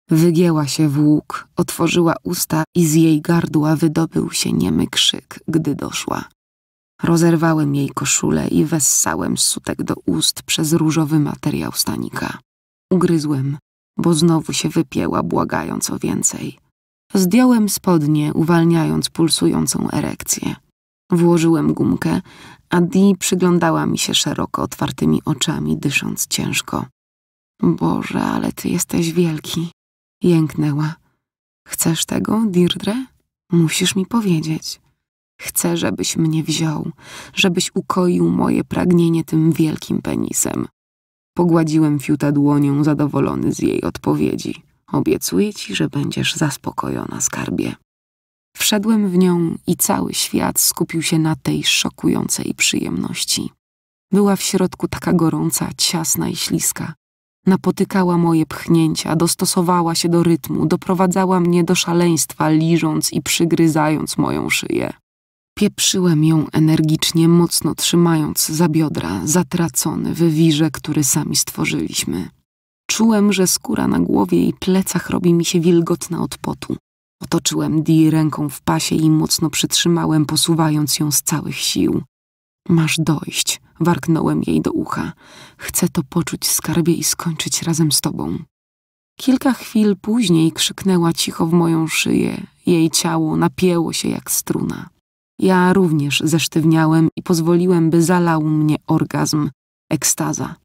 Wygięła się w łuk, otworzyła usta i z jej gardła wydobył się niemy krzyk, gdy doszła. Rozerwałem jej koszulę i wessałem sutek do ust przez różowy materiał stanika. Ugryzłem, bo znowu się wypięła, błagając o więcej. Zdjąłem spodnie, uwalniając pulsującą erekcję. Włożyłem gumkę, a Dee przyglądała mi się szeroko otwartymi oczami, dysząc ciężko. Boże, ale ty jesteś wielki, jęknęła. Chcesz tego, Dirdre? Musisz mi powiedzieć. Chcę, żebyś mnie wziął, żebyś ukoił moje pragnienie tym wielkim penisem. Pogładziłem Fiuta dłonią, zadowolony z jej odpowiedzi. Obiecuję ci, że będziesz zaspokojona, skarbie. Wszedłem w nią i cały świat skupił się na tej szokującej przyjemności. Była w środku taka gorąca, ciasna i śliska. Napotykała moje pchnięcia, dostosowała się do rytmu, doprowadzała mnie do szaleństwa, liżąc i przygryzając moją szyję. Pieprzyłem ją energicznie, mocno trzymając za biodra, zatracony w wirze, który sami stworzyliśmy. Czułem, że skóra na głowie i plecach robi mi się wilgotna od potu, Otoczyłem Dee ręką w pasie i mocno przytrzymałem, posuwając ją z całych sił. Masz dojść, warknąłem jej do ucha. Chcę to poczuć skarbie i skończyć razem z tobą. Kilka chwil później krzyknęła cicho w moją szyję. Jej ciało napięło się jak struna. Ja również zesztywniałem i pozwoliłem, by zalał mnie orgazm, ekstaza.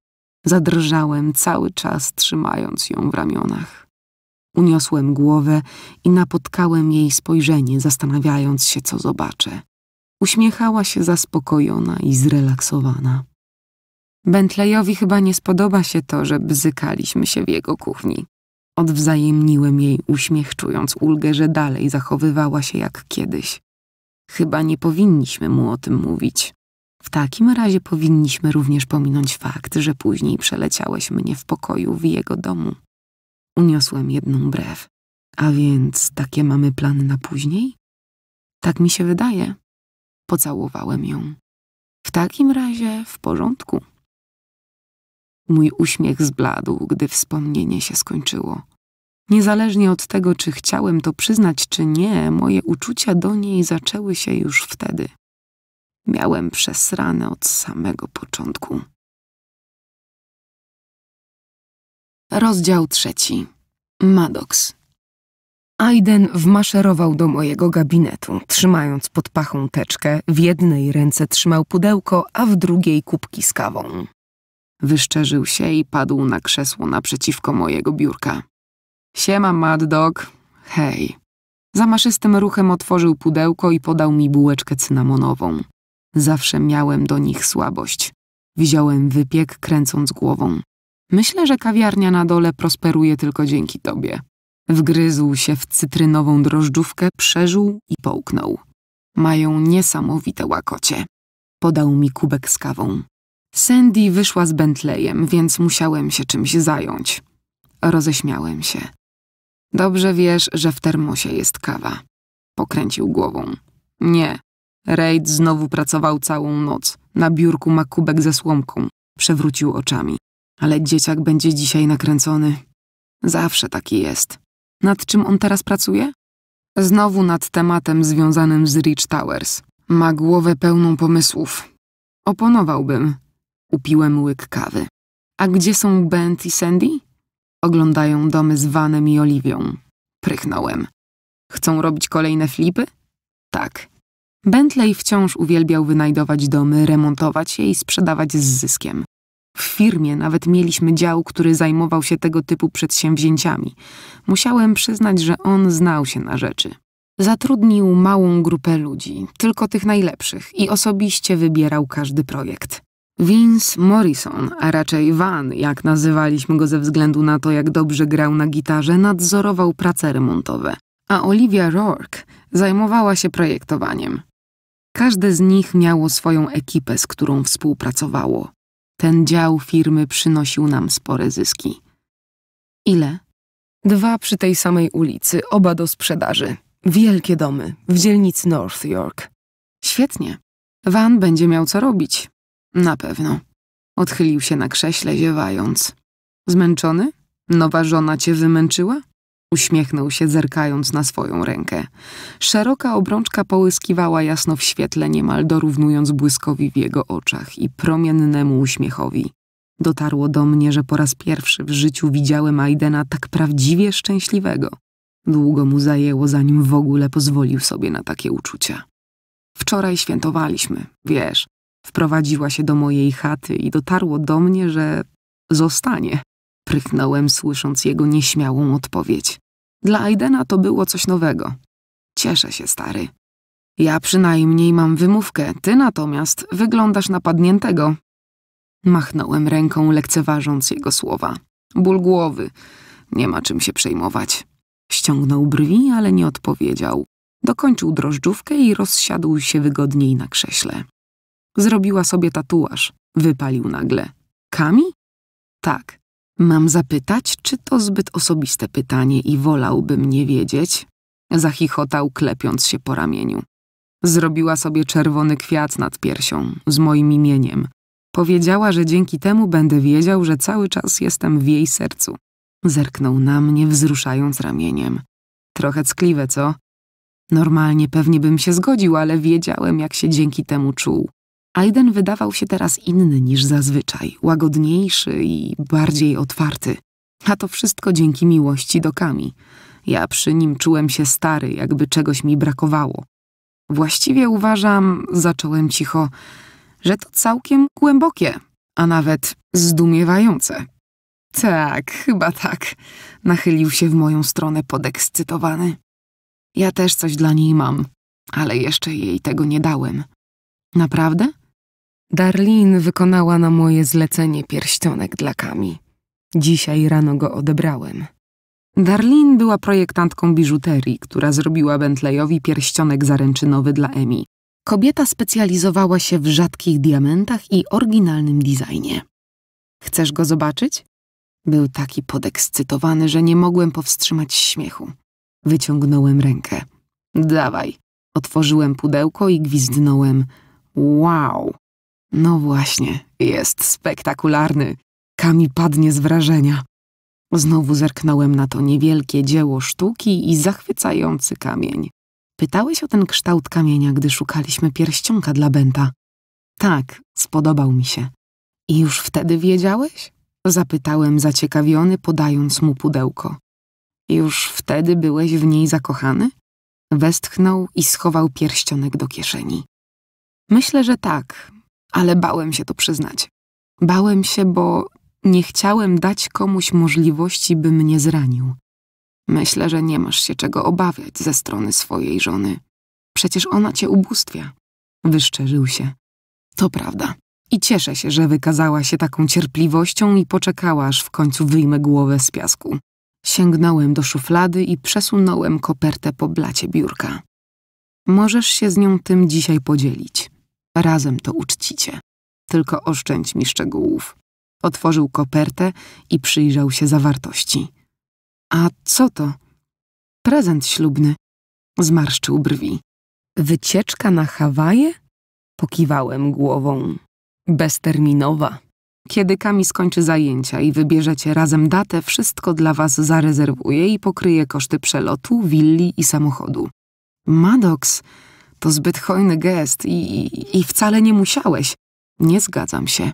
Zadrżałem cały czas, trzymając ją w ramionach. Uniosłem głowę i napotkałem jej spojrzenie, zastanawiając się, co zobaczę. Uśmiechała się zaspokojona i zrelaksowana. Bentleyowi chyba nie spodoba się to, że bzykaliśmy się w jego kuchni. Odwzajemniłem jej uśmiech, czując ulgę, że dalej zachowywała się jak kiedyś. Chyba nie powinniśmy mu o tym mówić. W takim razie powinniśmy również pominąć fakt, że później przeleciałeś mnie w pokoju w jego domu. Uniosłem jedną brew. A więc takie mamy plany na później? Tak mi się wydaje. Pocałowałem ją. W takim razie w porządku. Mój uśmiech zbladł, gdy wspomnienie się skończyło. Niezależnie od tego, czy chciałem to przyznać, czy nie, moje uczucia do niej zaczęły się już wtedy. Miałem przesrane od samego początku. Rozdział trzeci. Maddox. Aiden wmaszerował do mojego gabinetu, trzymając pod pachą teczkę, w jednej ręce trzymał pudełko, a w drugiej kubki z kawą. Wyszczerzył się i padł na krzesło naprzeciwko mojego biurka. Siema, Mad Dog. Hej. Zamaszystym ruchem otworzył pudełko i podał mi bułeczkę cynamonową. Zawsze miałem do nich słabość. Wziąłem wypiek, kręcąc głową. Myślę, że kawiarnia na dole prosperuje tylko dzięki tobie. Wgryzł się w cytrynową drożdżówkę, przeżył i połknął. Mają niesamowite łakocie. Podał mi kubek z kawą. Sandy wyszła z Bentleyem, więc musiałem się czymś zająć. Roześmiałem się. Dobrze wiesz, że w termosie jest kawa. Pokręcił głową. Nie. Reid znowu pracował całą noc. Na biurku ma kubek ze słomką. Przewrócił oczami. Ale dzieciak będzie dzisiaj nakręcony. Zawsze taki jest. Nad czym on teraz pracuje? Znowu nad tematem związanym z Rich Towers. Ma głowę pełną pomysłów. Oponowałbym. Upiłem łyk kawy. A gdzie są Bent i Sandy? Oglądają domy z Vanem i Oliwią. Prychnąłem. Chcą robić kolejne flipy? Tak. Bentley wciąż uwielbiał wynajdować domy, remontować je i sprzedawać z zyskiem. W firmie nawet mieliśmy dział, który zajmował się tego typu przedsięwzięciami. Musiałem przyznać, że on znał się na rzeczy. Zatrudnił małą grupę ludzi, tylko tych najlepszych, i osobiście wybierał każdy projekt. Vince Morrison, a raczej Van, jak nazywaliśmy go ze względu na to, jak dobrze grał na gitarze, nadzorował prace remontowe, a Olivia Rourke zajmowała się projektowaniem. Każde z nich miało swoją ekipę, z którą współpracowało. Ten dział firmy przynosił nam spore zyski. Ile? Dwa przy tej samej ulicy, oba do sprzedaży. Wielkie domy, w dzielnicy North York. Świetnie. Van będzie miał co robić. Na pewno. Odchylił się na krześle, ziewając. Zmęczony? Nowa żona cię wymęczyła? Uśmiechnął się, zerkając na swoją rękę. Szeroka obrączka połyskiwała jasno w świetle, niemal dorównując błyskowi w jego oczach i promiennemu uśmiechowi. Dotarło do mnie, że po raz pierwszy w życiu widziałem Aidena tak prawdziwie szczęśliwego. Długo mu zajęło, zanim w ogóle pozwolił sobie na takie uczucia. Wczoraj świętowaliśmy, wiesz. Wprowadziła się do mojej chaty i dotarło do mnie, że zostanie prychnąłem, słysząc jego nieśmiałą odpowiedź. Dla Aidena to było coś nowego. Cieszę się, stary. Ja przynajmniej mam wymówkę, ty natomiast wyglądasz napadniętego. Machnąłem ręką, lekceważąc jego słowa. Ból głowy. Nie ma czym się przejmować. Ściągnął brwi, ale nie odpowiedział. Dokończył drożdżówkę i rozsiadł się wygodniej na krześle. Zrobiła sobie tatuaż. Wypalił nagle. Kami? Tak, Mam zapytać, czy to zbyt osobiste pytanie i wolałbym nie wiedzieć? Zachichotał, klepiąc się po ramieniu. Zrobiła sobie czerwony kwiat nad piersią, z moim imieniem. Powiedziała, że dzięki temu będę wiedział, że cały czas jestem w jej sercu. Zerknął na mnie, wzruszając ramieniem. Trochę ckliwe, co? Normalnie pewnie bym się zgodził, ale wiedziałem, jak się dzięki temu czuł. Aiden wydawał się teraz inny niż zazwyczaj, łagodniejszy i bardziej otwarty. A to wszystko dzięki miłości do Kami. Ja przy nim czułem się stary, jakby czegoś mi brakowało. Właściwie uważam, zacząłem cicho, że to całkiem głębokie, a nawet zdumiewające. Tak, chyba tak, nachylił się w moją stronę podekscytowany. Ja też coś dla niej mam, ale jeszcze jej tego nie dałem. Naprawdę? Darlin wykonała na moje zlecenie pierścionek dla Kami. Dzisiaj rano go odebrałem. Darlin była projektantką biżuterii, która zrobiła Bentleyowi pierścionek zaręczynowy dla Emi. Kobieta specjalizowała się w rzadkich diamentach i oryginalnym designie. Chcesz go zobaczyć? Był taki podekscytowany, że nie mogłem powstrzymać śmiechu. Wyciągnąłem rękę. Dawaj. Otworzyłem pudełko i gwizdnąłem. Wow! No właśnie, jest spektakularny. Kami padnie z wrażenia. Znowu zerknąłem na to niewielkie dzieło sztuki i zachwycający kamień. Pytałeś o ten kształt kamienia, gdy szukaliśmy pierścionka dla Benta. Tak, spodobał mi się. I już wtedy wiedziałeś? Zapytałem zaciekawiony, podając mu pudełko. Już wtedy byłeś w niej zakochany? Westchnął i schował pierścionek do kieszeni. Myślę, że tak, ale bałem się to przyznać. Bałem się, bo nie chciałem dać komuś możliwości, by mnie zranił. Myślę, że nie masz się czego obawiać ze strony swojej żony. Przecież ona cię ubóstwia. Wyszczerzył się. To prawda. I cieszę się, że wykazała się taką cierpliwością i poczekała, aż w końcu wyjmę głowę z piasku. Sięgnąłem do szuflady i przesunąłem kopertę po blacie biurka. Możesz się z nią tym dzisiaj podzielić. Razem to uczcicie. Tylko oszczędź mi szczegółów. Otworzył kopertę i przyjrzał się zawartości. A co to? Prezent ślubny. Zmarszczył brwi. Wycieczka na Hawaje? Pokiwałem głową. Bezterminowa. Kiedy Kami skończy zajęcia i wybierzecie razem datę, wszystko dla was zarezerwuje i pokryje koszty przelotu, willi i samochodu. Maddox, to zbyt hojny gest i, i, i wcale nie musiałeś. Nie zgadzam się.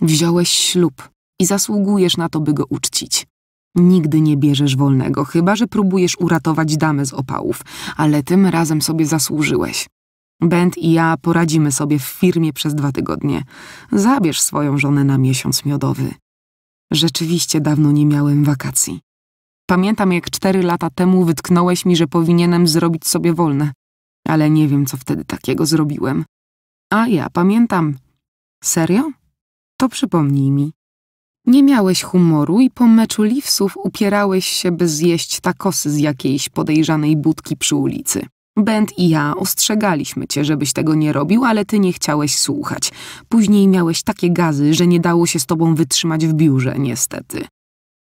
Wziąłeś ślub i zasługujesz na to, by go uczcić. Nigdy nie bierzesz wolnego, chyba że próbujesz uratować damę z opałów, ale tym razem sobie zasłużyłeś. Bent i ja poradzimy sobie w firmie przez dwa tygodnie. Zabierz swoją żonę na miesiąc miodowy. Rzeczywiście dawno nie miałem wakacji. Pamiętam, jak cztery lata temu wytknąłeś mi, że powinienem zrobić sobie wolne ale nie wiem, co wtedy takiego zrobiłem. A ja pamiętam. Serio? To przypomnij mi. Nie miałeś humoru i po meczu Leafsów upierałeś się, by zjeść takosy z jakiejś podejrzanej budki przy ulicy. Bent i ja ostrzegaliśmy cię, żebyś tego nie robił, ale ty nie chciałeś słuchać. Później miałeś takie gazy, że nie dało się z tobą wytrzymać w biurze, niestety.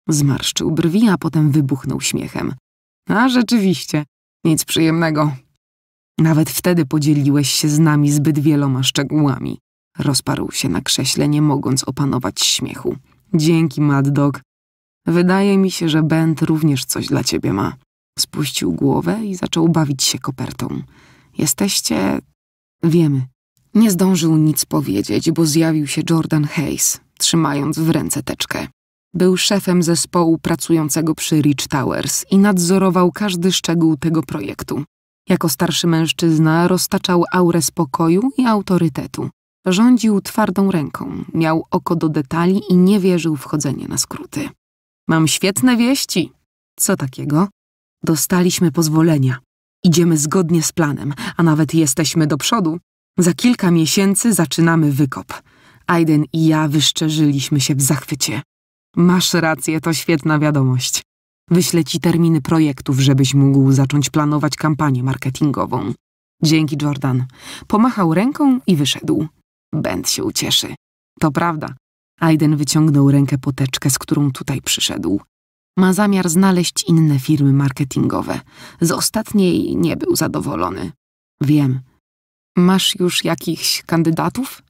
Zmarszczył brwi, a potem wybuchnął śmiechem. A rzeczywiście, nic przyjemnego. Nawet wtedy podzieliłeś się z nami zbyt wieloma szczegółami. Rozparł się na krześle, nie mogąc opanować śmiechu. Dzięki, Mad Dog. Wydaje mi się, że Bent również coś dla ciebie ma. Spuścił głowę i zaczął bawić się kopertą. Jesteście... Wiemy. Nie zdążył nic powiedzieć, bo zjawił się Jordan Hayes, trzymając w ręce teczkę. Był szefem zespołu pracującego przy Rich Towers i nadzorował każdy szczegół tego projektu. Jako starszy mężczyzna roztaczał aurę spokoju i autorytetu. Rządził twardą ręką, miał oko do detali i nie wierzył w chodzenie na skróty. Mam świetne wieści. Co takiego? Dostaliśmy pozwolenia. Idziemy zgodnie z planem, a nawet jesteśmy do przodu. Za kilka miesięcy zaczynamy wykop. Aiden i ja wyszczerzyliśmy się w zachwycie. Masz rację, to świetna wiadomość. Wyślę ci terminy projektów, żebyś mógł zacząć planować kampanię marketingową. Dzięki, Jordan. Pomachał ręką i wyszedł. Bent się ucieszy. To prawda. Aiden wyciągnął rękę poteczkę, z którą tutaj przyszedł. Ma zamiar znaleźć inne firmy marketingowe. Z ostatniej nie był zadowolony. Wiem. Masz już jakichś kandydatów?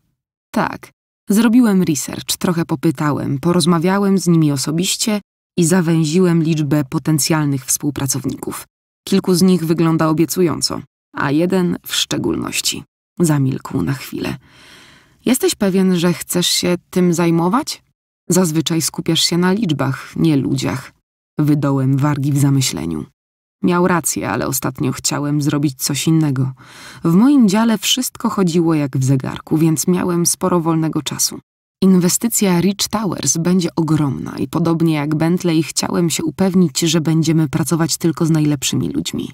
Tak. Zrobiłem research, trochę popytałem, porozmawiałem z nimi osobiście i zawęziłem liczbę potencjalnych współpracowników. Kilku z nich wygląda obiecująco, a jeden w szczególności. Zamilkł na chwilę. Jesteś pewien, że chcesz się tym zajmować? Zazwyczaj skupiasz się na liczbach, nie ludziach. Wydołem wargi w zamyśleniu. Miał rację, ale ostatnio chciałem zrobić coś innego. W moim dziale wszystko chodziło jak w zegarku, więc miałem sporo wolnego czasu. Inwestycja Rich Towers będzie ogromna i podobnie jak Bentley chciałem się upewnić, że będziemy pracować tylko z najlepszymi ludźmi.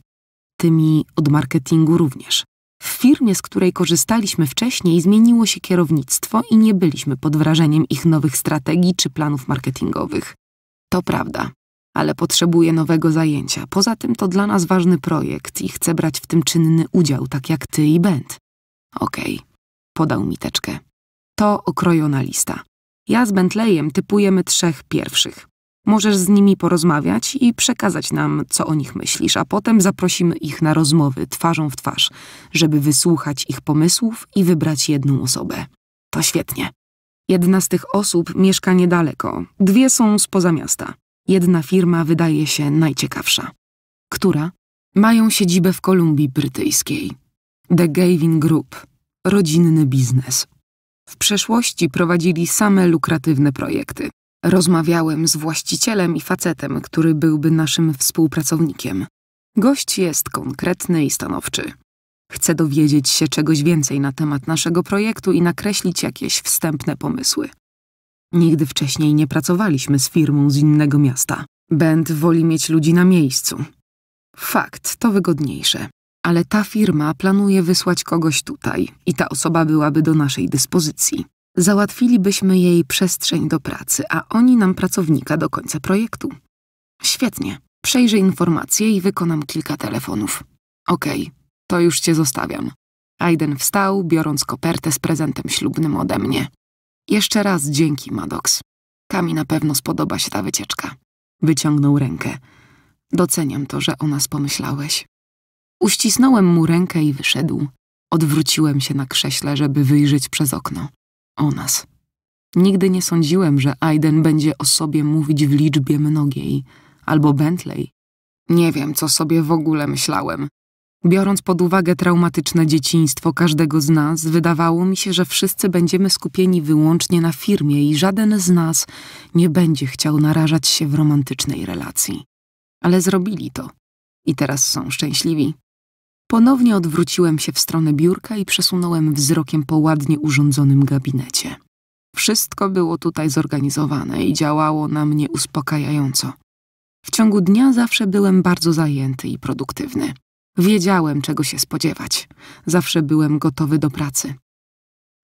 Tymi od marketingu również. W firmie, z której korzystaliśmy wcześniej, zmieniło się kierownictwo i nie byliśmy pod wrażeniem ich nowych strategii czy planów marketingowych. To prawda, ale potrzebuję nowego zajęcia. Poza tym to dla nas ważny projekt i chcę brać w tym czynny udział, tak jak ty i Bent. Okej, okay. podał mi teczkę to okrojona lista. Ja z Bentleyem typujemy trzech pierwszych. Możesz z nimi porozmawiać i przekazać nam, co o nich myślisz, a potem zaprosimy ich na rozmowy twarzą w twarz, żeby wysłuchać ich pomysłów i wybrać jedną osobę. To świetnie. Jedna z tych osób mieszka niedaleko, dwie są spoza miasta. Jedna firma wydaje się najciekawsza. Która? Mają siedzibę w Kolumbii Brytyjskiej. The Gavin Group. Rodzinny biznes. W przeszłości prowadzili same lukratywne projekty. Rozmawiałem z właścicielem i facetem, który byłby naszym współpracownikiem. Gość jest konkretny i stanowczy. Chce dowiedzieć się czegoś więcej na temat naszego projektu i nakreślić jakieś wstępne pomysły. Nigdy wcześniej nie pracowaliśmy z firmą z innego miasta. Bent woli mieć ludzi na miejscu. Fakt, to wygodniejsze ale ta firma planuje wysłać kogoś tutaj i ta osoba byłaby do naszej dyspozycji. Załatwilibyśmy jej przestrzeń do pracy, a oni nam pracownika do końca projektu. Świetnie. Przejrzę informacje i wykonam kilka telefonów. Okej, okay, to już cię zostawiam. Aiden wstał, biorąc kopertę z prezentem ślubnym ode mnie. Jeszcze raz dzięki, Maddox. Kami na pewno spodoba się ta wycieczka. Wyciągnął rękę. Doceniam to, że o nas pomyślałeś. Uścisnąłem mu rękę i wyszedł. Odwróciłem się na krześle, żeby wyjrzeć przez okno. O nas. Nigdy nie sądziłem, że Aiden będzie o sobie mówić w liczbie mnogiej, albo Bentley. Nie wiem, co sobie w ogóle myślałem. Biorąc pod uwagę traumatyczne dzieciństwo każdego z nas, wydawało mi się, że wszyscy będziemy skupieni wyłącznie na firmie i żaden z nas nie będzie chciał narażać się w romantycznej relacji. Ale zrobili to. I teraz są szczęśliwi. Ponownie odwróciłem się w stronę biurka i przesunąłem wzrokiem po ładnie urządzonym gabinecie. Wszystko było tutaj zorganizowane i działało na mnie uspokajająco. W ciągu dnia zawsze byłem bardzo zajęty i produktywny. Wiedziałem, czego się spodziewać. Zawsze byłem gotowy do pracy.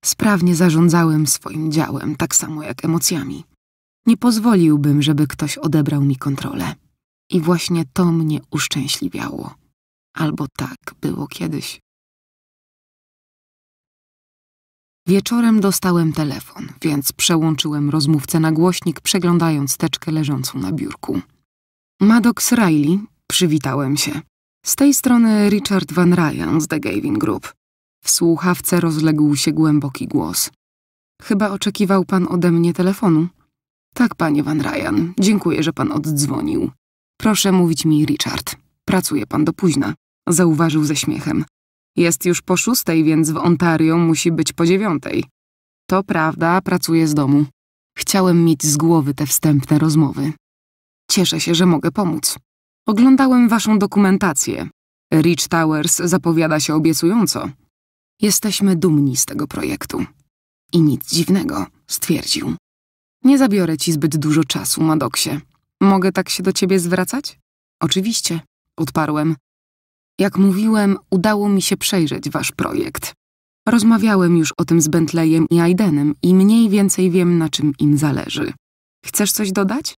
Sprawnie zarządzałem swoim działem, tak samo jak emocjami. Nie pozwoliłbym, żeby ktoś odebrał mi kontrolę. I właśnie to mnie uszczęśliwiało albo tak było kiedyś. Wieczorem dostałem telefon, więc przełączyłem rozmówcę na głośnik, przeglądając teczkę leżącą na biurku. Maddox Riley, przywitałem się. Z tej strony Richard Van Ryan z The Gavin Group. W słuchawce rozległ się głęboki głos. Chyba oczekiwał pan ode mnie telefonu? Tak, panie Van Ryan, dziękuję, że pan oddzwonił. Proszę mówić mi, Richard. Pracuje pan do późna zauważył ze śmiechem. Jest już po szóstej, więc w Ontario musi być po dziewiątej. To prawda, pracuję z domu. Chciałem mieć z głowy te wstępne rozmowy. Cieszę się, że mogę pomóc. Oglądałem waszą dokumentację. Rich Towers zapowiada się obiecująco. Jesteśmy dumni z tego projektu. I nic dziwnego, stwierdził. Nie zabiorę ci zbyt dużo czasu, Madoksie. Mogę tak się do ciebie zwracać? Oczywiście, odparłem, jak mówiłem, udało mi się przejrzeć wasz projekt. Rozmawiałem już o tym z Bentleyem i Aidenem i mniej więcej wiem, na czym im zależy. Chcesz coś dodać?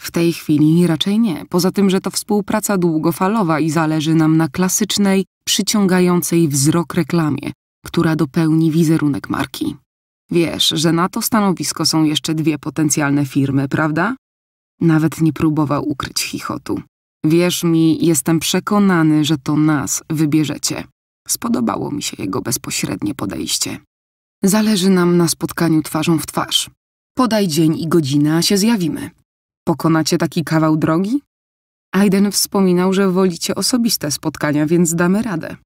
W tej chwili raczej nie, poza tym, że to współpraca długofalowa i zależy nam na klasycznej, przyciągającej wzrok reklamie, która dopełni wizerunek marki. Wiesz, że na to stanowisko są jeszcze dwie potencjalne firmy, prawda? Nawet nie próbował ukryć chichotu. Wierz mi, jestem przekonany, że to nas wybierzecie. Spodobało mi się jego bezpośrednie podejście. Zależy nam na spotkaniu twarzą w twarz. Podaj dzień i godzinę, a się zjawimy. Pokonacie taki kawał drogi? Aiden wspominał, że wolicie osobiste spotkania, więc damy radę.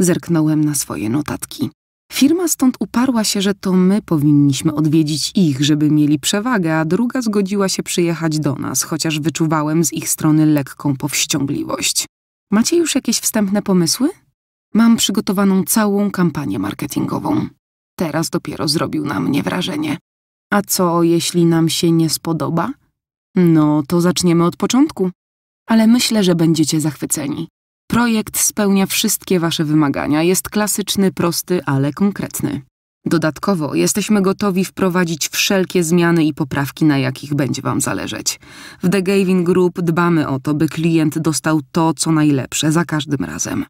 Zerknąłem na swoje notatki. Firma stąd uparła się, że to my powinniśmy odwiedzić ich, żeby mieli przewagę, a druga zgodziła się przyjechać do nas, chociaż wyczuwałem z ich strony lekką powściągliwość. Macie już jakieś wstępne pomysły? Mam przygotowaną całą kampanię marketingową. Teraz dopiero zrobił na mnie wrażenie. A co, jeśli nam się nie spodoba? No, to zaczniemy od początku. Ale myślę, że będziecie zachwyceni. Projekt spełnia wszystkie Wasze wymagania, jest klasyczny, prosty, ale konkretny. Dodatkowo jesteśmy gotowi wprowadzić wszelkie zmiany i poprawki, na jakich będzie Wam zależeć. W The Gavin Group dbamy o to, by klient dostał to, co najlepsze za każdym razem.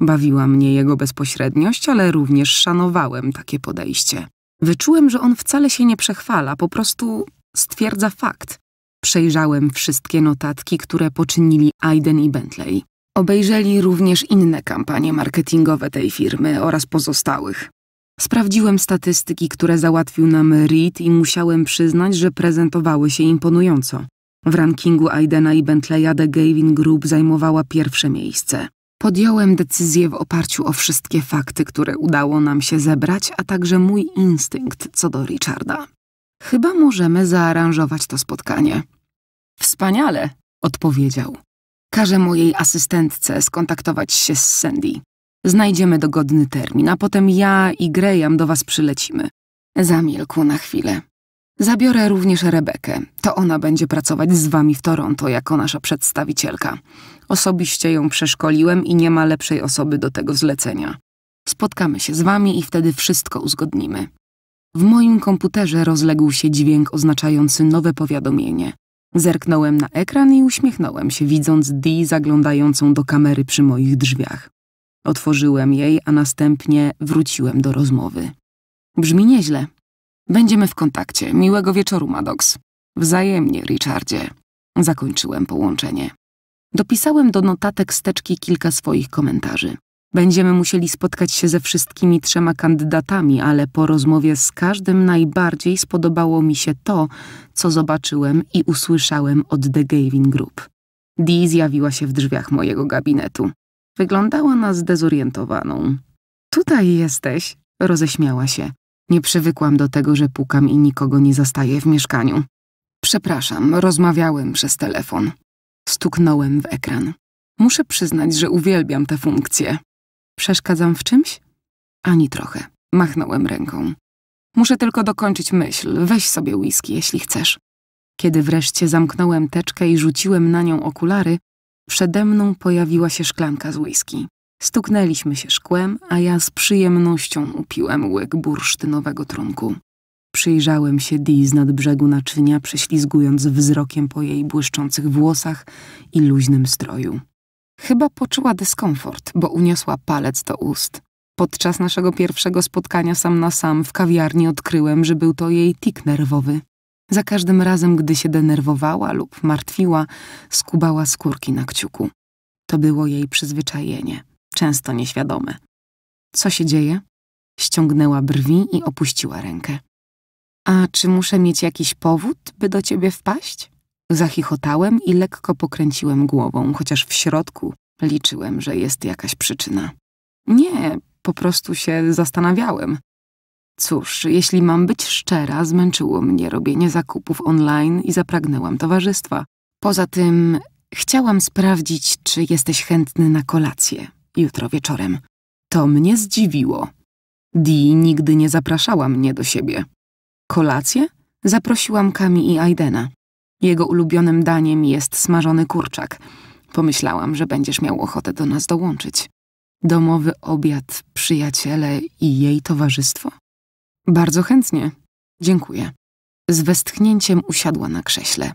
Bawiła mnie jego bezpośredniość, ale również szanowałem takie podejście. Wyczułem, że on wcale się nie przechwala, po prostu stwierdza fakt. Przejrzałem wszystkie notatki, które poczynili Aiden i Bentley. Obejrzeli również inne kampanie marketingowe tej firmy oraz pozostałych. Sprawdziłem statystyki, które załatwił nam Reed i musiałem przyznać, że prezentowały się imponująco. W rankingu Aidena i Bentleya The Gavin Group zajmowała pierwsze miejsce. Podjąłem decyzję w oparciu o wszystkie fakty, które udało nam się zebrać, a także mój instynkt co do Richarda. Chyba możemy zaaranżować to spotkanie. Wspaniale, odpowiedział. Każę mojej asystentce skontaktować się z Sandy. Znajdziemy dogodny termin, a potem ja i Graham do was przylecimy. Zamilkł na chwilę. Zabiorę również Rebekę. To ona będzie pracować z wami w Toronto jako nasza przedstawicielka. Osobiście ją przeszkoliłem i nie ma lepszej osoby do tego zlecenia. Spotkamy się z wami i wtedy wszystko uzgodnimy. W moim komputerze rozległ się dźwięk oznaczający nowe powiadomienie. Zerknąłem na ekran i uśmiechnąłem się, widząc Dee zaglądającą do kamery przy moich drzwiach. Otworzyłem jej, a następnie wróciłem do rozmowy. Brzmi nieźle. Będziemy w kontakcie. Miłego wieczoru, Maddox. Wzajemnie, Richardzie. Zakończyłem połączenie. Dopisałem do notatek steczki kilka swoich komentarzy. Będziemy musieli spotkać się ze wszystkimi trzema kandydatami, ale po rozmowie z każdym najbardziej spodobało mi się to, co zobaczyłem i usłyszałem od The Gavin Group. Dee zjawiła się w drzwiach mojego gabinetu. Wyglądała na zdezorientowaną. Tutaj jesteś, roześmiała się. Nie przywykłam do tego, że pukam i nikogo nie zastaję w mieszkaniu. Przepraszam, rozmawiałem przez telefon. Stuknąłem w ekran. Muszę przyznać, że uwielbiam tę funkcję. Przeszkadzam w czymś? Ani trochę. Machnąłem ręką. Muszę tylko dokończyć myśl. Weź sobie whisky, jeśli chcesz. Kiedy wreszcie zamknąłem teczkę i rzuciłem na nią okulary, przede mną pojawiła się szklanka z whisky. Stuknęliśmy się szkłem, a ja z przyjemnością upiłem łyk bursztynowego trunku. Przyjrzałem się Dee z nadbrzegu naczynia, prześlizgując wzrokiem po jej błyszczących włosach i luźnym stroju. Chyba poczuła dyskomfort, bo uniosła palec do ust. Podczas naszego pierwszego spotkania sam na sam w kawiarni odkryłem, że był to jej tik nerwowy. Za każdym razem, gdy się denerwowała lub martwiła, skubała skórki na kciuku. To było jej przyzwyczajenie, często nieświadome. Co się dzieje? Ściągnęła brwi i opuściła rękę. A czy muszę mieć jakiś powód, by do ciebie wpaść? Zachichotałem i lekko pokręciłem głową, chociaż w środku liczyłem, że jest jakaś przyczyna. Nie, po prostu się zastanawiałem. Cóż, jeśli mam być szczera, zmęczyło mnie robienie zakupów online i zapragnęłam towarzystwa. Poza tym chciałam sprawdzić, czy jesteś chętny na kolację jutro wieczorem. To mnie zdziwiło. Dee nigdy nie zapraszała mnie do siebie. Kolację zaprosiłam Kami i Aidena. Jego ulubionym daniem jest smażony kurczak. Pomyślałam, że będziesz miał ochotę do nas dołączyć. Domowy obiad, przyjaciele i jej towarzystwo? Bardzo chętnie. Dziękuję. Z westchnięciem usiadła na krześle.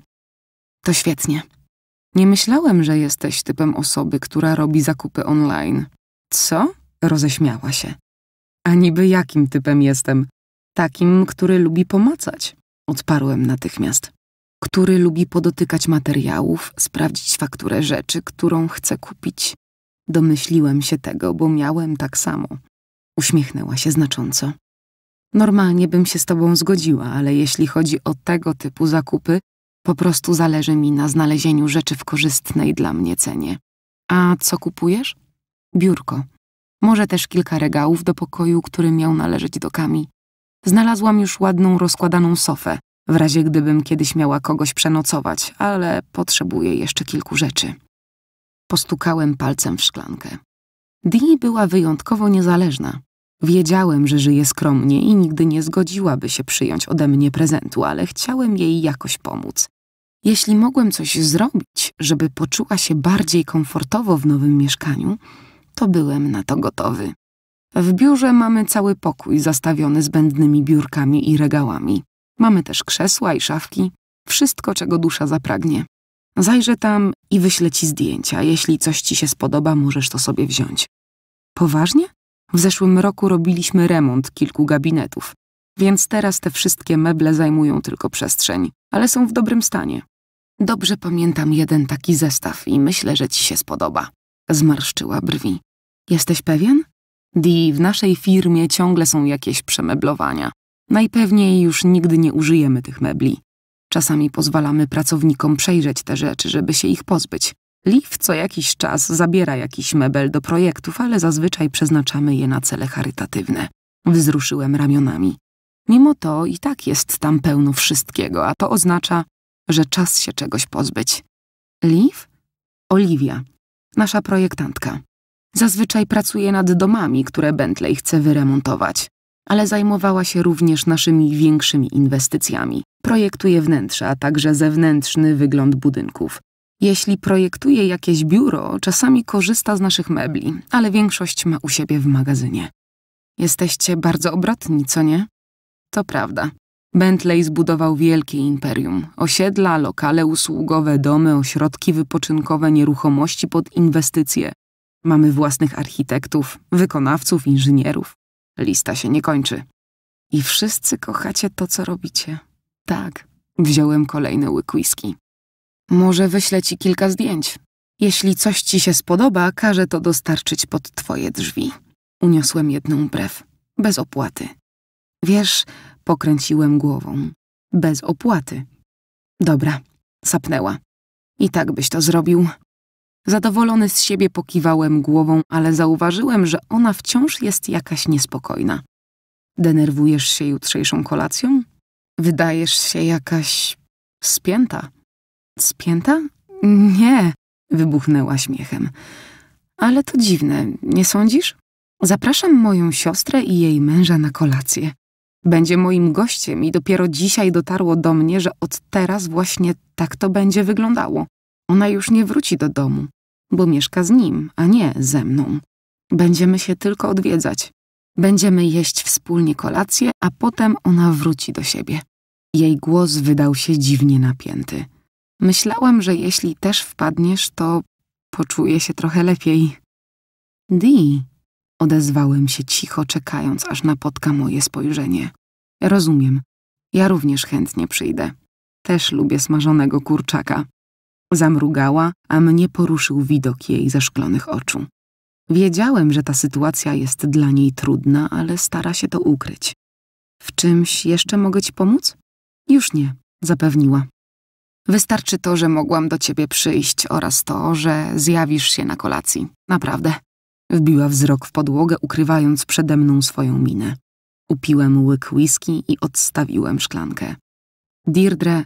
To świetnie. Nie myślałem, że jesteś typem osoby, która robi zakupy online. Co? Roześmiała się. A niby jakim typem jestem? Takim, który lubi pomacać. Odparłem natychmiast który lubi podotykać materiałów, sprawdzić fakturę rzeczy, którą chce kupić. Domyśliłem się tego, bo miałem tak samo. Uśmiechnęła się znacząco. Normalnie bym się z tobą zgodziła, ale jeśli chodzi o tego typu zakupy, po prostu zależy mi na znalezieniu rzeczy w korzystnej dla mnie cenie. A co kupujesz? Biurko. Może też kilka regałów do pokoju, który miał należeć do Kami. Znalazłam już ładną, rozkładaną sofę, w razie gdybym kiedyś miała kogoś przenocować, ale potrzebuję jeszcze kilku rzeczy. Postukałem palcem w szklankę. Dini była wyjątkowo niezależna. Wiedziałem, że żyje skromnie i nigdy nie zgodziłaby się przyjąć ode mnie prezentu, ale chciałem jej jakoś pomóc. Jeśli mogłem coś zrobić, żeby poczuła się bardziej komfortowo w nowym mieszkaniu, to byłem na to gotowy. W biurze mamy cały pokój zastawiony zbędnymi biurkami i regałami. Mamy też krzesła i szafki, wszystko czego dusza zapragnie. Zajrzę tam i wyślę ci zdjęcia. Jeśli coś ci się spodoba, możesz to sobie wziąć. Poważnie? W zeszłym roku robiliśmy remont kilku gabinetów, więc teraz te wszystkie meble zajmują tylko przestrzeń, ale są w dobrym stanie. Dobrze pamiętam jeden taki zestaw i myślę, że ci się spodoba. Zmarszczyła brwi. Jesteś pewien? Di, w naszej firmie ciągle są jakieś przemeblowania. Najpewniej już nigdy nie użyjemy tych mebli. Czasami pozwalamy pracownikom przejrzeć te rzeczy, żeby się ich pozbyć. Liv co jakiś czas zabiera jakiś mebel do projektów, ale zazwyczaj przeznaczamy je na cele charytatywne. Wzruszyłem ramionami. Mimo to i tak jest tam pełno wszystkiego, a to oznacza, że czas się czegoś pozbyć. Liv? Oliwia, nasza projektantka. Zazwyczaj pracuje nad domami, które Bentley chce wyremontować ale zajmowała się również naszymi większymi inwestycjami. Projektuje wnętrze, a także zewnętrzny wygląd budynków. Jeśli projektuje jakieś biuro, czasami korzysta z naszych mebli, ale większość ma u siebie w magazynie. Jesteście bardzo obrotni, co nie? To prawda. Bentley zbudował wielkie imperium. Osiedla, lokale usługowe, domy, ośrodki wypoczynkowe, nieruchomości pod inwestycje. Mamy własnych architektów, wykonawców, inżynierów. Lista się nie kończy. I wszyscy kochacie to, co robicie. Tak, wziąłem kolejny łyk whisky. Może wyślę ci kilka zdjęć. Jeśli coś ci się spodoba, każę to dostarczyć pod twoje drzwi. Uniosłem jedną brew, bez opłaty. Wiesz, pokręciłem głową. Bez opłaty. Dobra, sapnęła. I tak byś to zrobił, Zadowolony z siebie pokiwałem głową, ale zauważyłem, że ona wciąż jest jakaś niespokojna. Denerwujesz się jutrzejszą kolacją? Wydajesz się jakaś spięta. Spięta? Nie, wybuchnęła śmiechem. Ale to dziwne, nie sądzisz? Zapraszam moją siostrę i jej męża na kolację. Będzie moim gościem i dopiero dzisiaj dotarło do mnie, że od teraz właśnie tak to będzie wyglądało. Ona już nie wróci do domu bo mieszka z nim, a nie ze mną. Będziemy się tylko odwiedzać. Będziemy jeść wspólnie kolację, a potem ona wróci do siebie. Jej głos wydał się dziwnie napięty. Myślałam, że jeśli też wpadniesz, to poczuję się trochę lepiej. Di, odezwałem się cicho, czekając, aż napotka moje spojrzenie. Rozumiem. Ja również chętnie przyjdę. Też lubię smażonego kurczaka. Zamrugała, a mnie poruszył widok jej zaszklonych oczu. Wiedziałem, że ta sytuacja jest dla niej trudna, ale stara się to ukryć. W czymś jeszcze mogę ci pomóc? Już nie, zapewniła. Wystarczy to, że mogłam do ciebie przyjść oraz to, że zjawisz się na kolacji. Naprawdę. Wbiła wzrok w podłogę, ukrywając przede mną swoją minę. Upiłem łyk whisky i odstawiłem szklankę. Dirdre,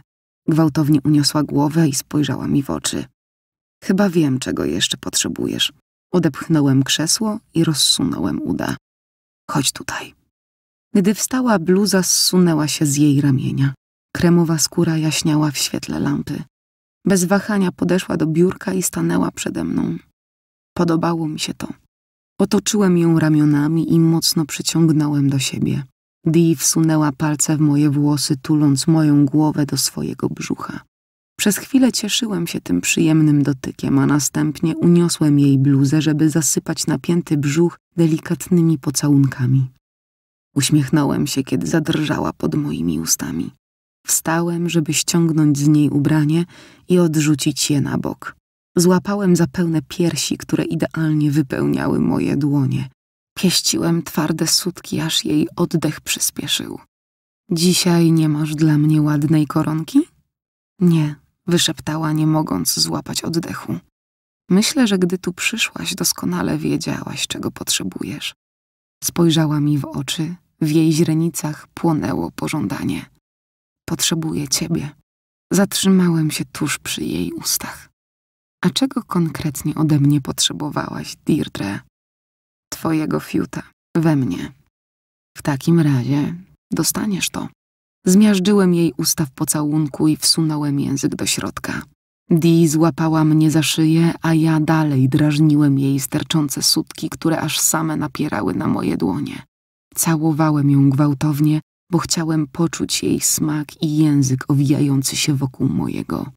Gwałtownie uniosła głowę i spojrzała mi w oczy. Chyba wiem, czego jeszcze potrzebujesz. Odepchnąłem krzesło i rozsunąłem uda. Chodź tutaj. Gdy wstała, bluza zsunęła się z jej ramienia. Kremowa skóra jaśniała w świetle lampy. Bez wahania podeszła do biurka i stanęła przede mną. Podobało mi się to. Otoczyłem ją ramionami i mocno przyciągnąłem do siebie. Dee wsunęła palce w moje włosy, tuląc moją głowę do swojego brzucha. Przez chwilę cieszyłem się tym przyjemnym dotykiem, a następnie uniosłem jej bluzę, żeby zasypać napięty brzuch delikatnymi pocałunkami. Uśmiechnąłem się, kiedy zadrżała pod moimi ustami. Wstałem, żeby ściągnąć z niej ubranie i odrzucić je na bok. Złapałem za pełne piersi, które idealnie wypełniały moje dłonie. Pieściłem twarde sutki, aż jej oddech przyspieszył. Dzisiaj nie masz dla mnie ładnej koronki? Nie, wyszeptała, nie mogąc złapać oddechu. Myślę, że gdy tu przyszłaś, doskonale wiedziałaś, czego potrzebujesz. Spojrzała mi w oczy, w jej źrenicach płonęło pożądanie. Potrzebuję ciebie. Zatrzymałem się tuż przy jej ustach. A czego konkretnie ode mnie potrzebowałaś, Deirdre? twojego fiuta, we mnie. W takim razie dostaniesz to. Zmiażdżyłem jej usta w pocałunku i wsunąłem język do środka. Dee złapała mnie za szyję, a ja dalej drażniłem jej sterczące sutki, które aż same napierały na moje dłonie. Całowałem ją gwałtownie, bo chciałem poczuć jej smak i język owijający się wokół mojego.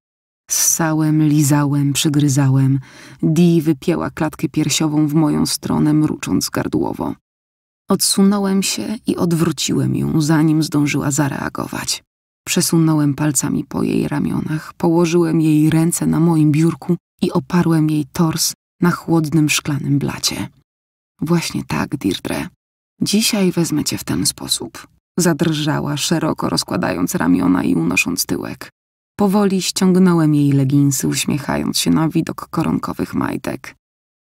Ssałem, lizałem, przygryzałem. Dee wypięła klatkę piersiową w moją stronę, mrucząc gardłowo. Odsunąłem się i odwróciłem ją, zanim zdążyła zareagować. Przesunąłem palcami po jej ramionach, położyłem jej ręce na moim biurku i oparłem jej tors na chłodnym szklanym blacie. Właśnie tak, Dirdre. Dzisiaj wezmę cię w ten sposób. Zadrżała, szeroko rozkładając ramiona i unosząc tyłek. Powoli ściągnąłem jej leginsy, uśmiechając się na widok koronkowych majtek.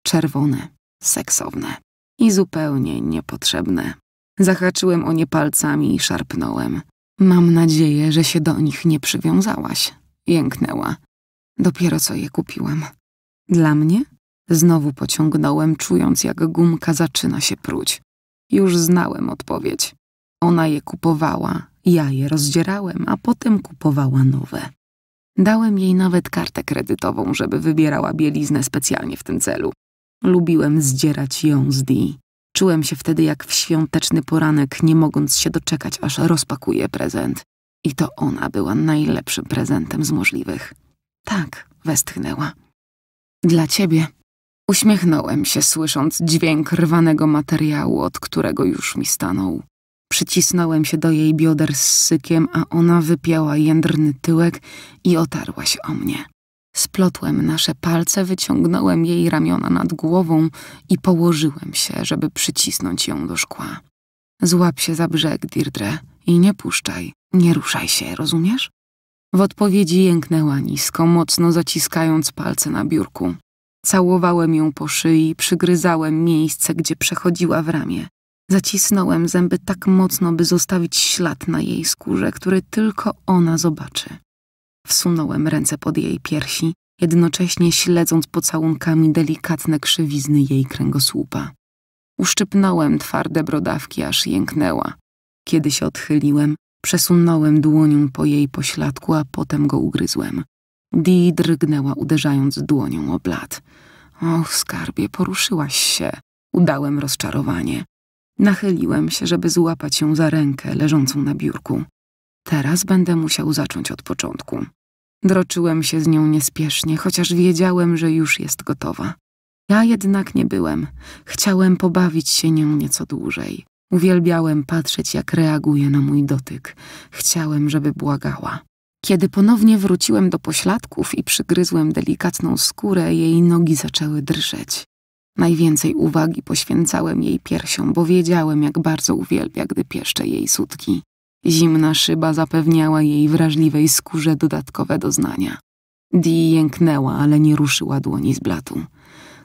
Czerwone, seksowne i zupełnie niepotrzebne. Zahaczyłem o nie palcami i szarpnąłem. Mam nadzieję, że się do nich nie przywiązałaś. Jęknęła. Dopiero co je kupiłam. Dla mnie? Znowu pociągnąłem, czując jak gumka zaczyna się pruć. Już znałem odpowiedź. Ona je kupowała, ja je rozdzierałem, a potem kupowała nowe. Dałem jej nawet kartę kredytową, żeby wybierała bieliznę specjalnie w tym celu. Lubiłem zdzierać ją z D. Czułem się wtedy jak w świąteczny poranek, nie mogąc się doczekać, aż rozpakuje prezent. I to ona była najlepszym prezentem z możliwych. Tak, westchnęła. Dla ciebie. Uśmiechnąłem się, słysząc dźwięk rwanego materiału, od którego już mi stanął. Przycisnąłem się do jej bioder z sykiem, a ona wypiała jędrny tyłek i otarła się o mnie. Splotłem nasze palce, wyciągnąłem jej ramiona nad głową i położyłem się, żeby przycisnąć ją do szkła. Złap się za brzeg, Dirdre, i nie puszczaj, nie ruszaj się, rozumiesz? W odpowiedzi jęknęła nisko, mocno zaciskając palce na biurku. Całowałem ją po szyi, przygryzałem miejsce, gdzie przechodziła w ramię. Zacisnąłem zęby tak mocno, by zostawić ślad na jej skórze, który tylko ona zobaczy. Wsunąłem ręce pod jej piersi, jednocześnie śledząc pocałunkami delikatne krzywizny jej kręgosłupa. Uszczypnąłem twarde brodawki, aż jęknęła. Kiedy się odchyliłem, przesunąłem dłonią po jej pośladku, a potem go ugryzłem. Dee drgnęła, uderzając dłonią o blat. — Och, skarbie, poruszyłaś się — udałem rozczarowanie. Nachyliłem się, żeby złapać ją za rękę leżącą na biurku. Teraz będę musiał zacząć od początku. Droczyłem się z nią niespiesznie, chociaż wiedziałem, że już jest gotowa. Ja jednak nie byłem. Chciałem pobawić się nią nieco dłużej. Uwielbiałem patrzeć, jak reaguje na mój dotyk. Chciałem, żeby błagała. Kiedy ponownie wróciłem do pośladków i przygryzłem delikatną skórę, jej nogi zaczęły drżeć. Najwięcej uwagi poświęcałem jej piersiom, bo wiedziałem, jak bardzo uwielbia, gdy pieszczę jej sutki. Zimna szyba zapewniała jej wrażliwej skórze dodatkowe doznania. Dee jęknęła, ale nie ruszyła dłoni z blatu.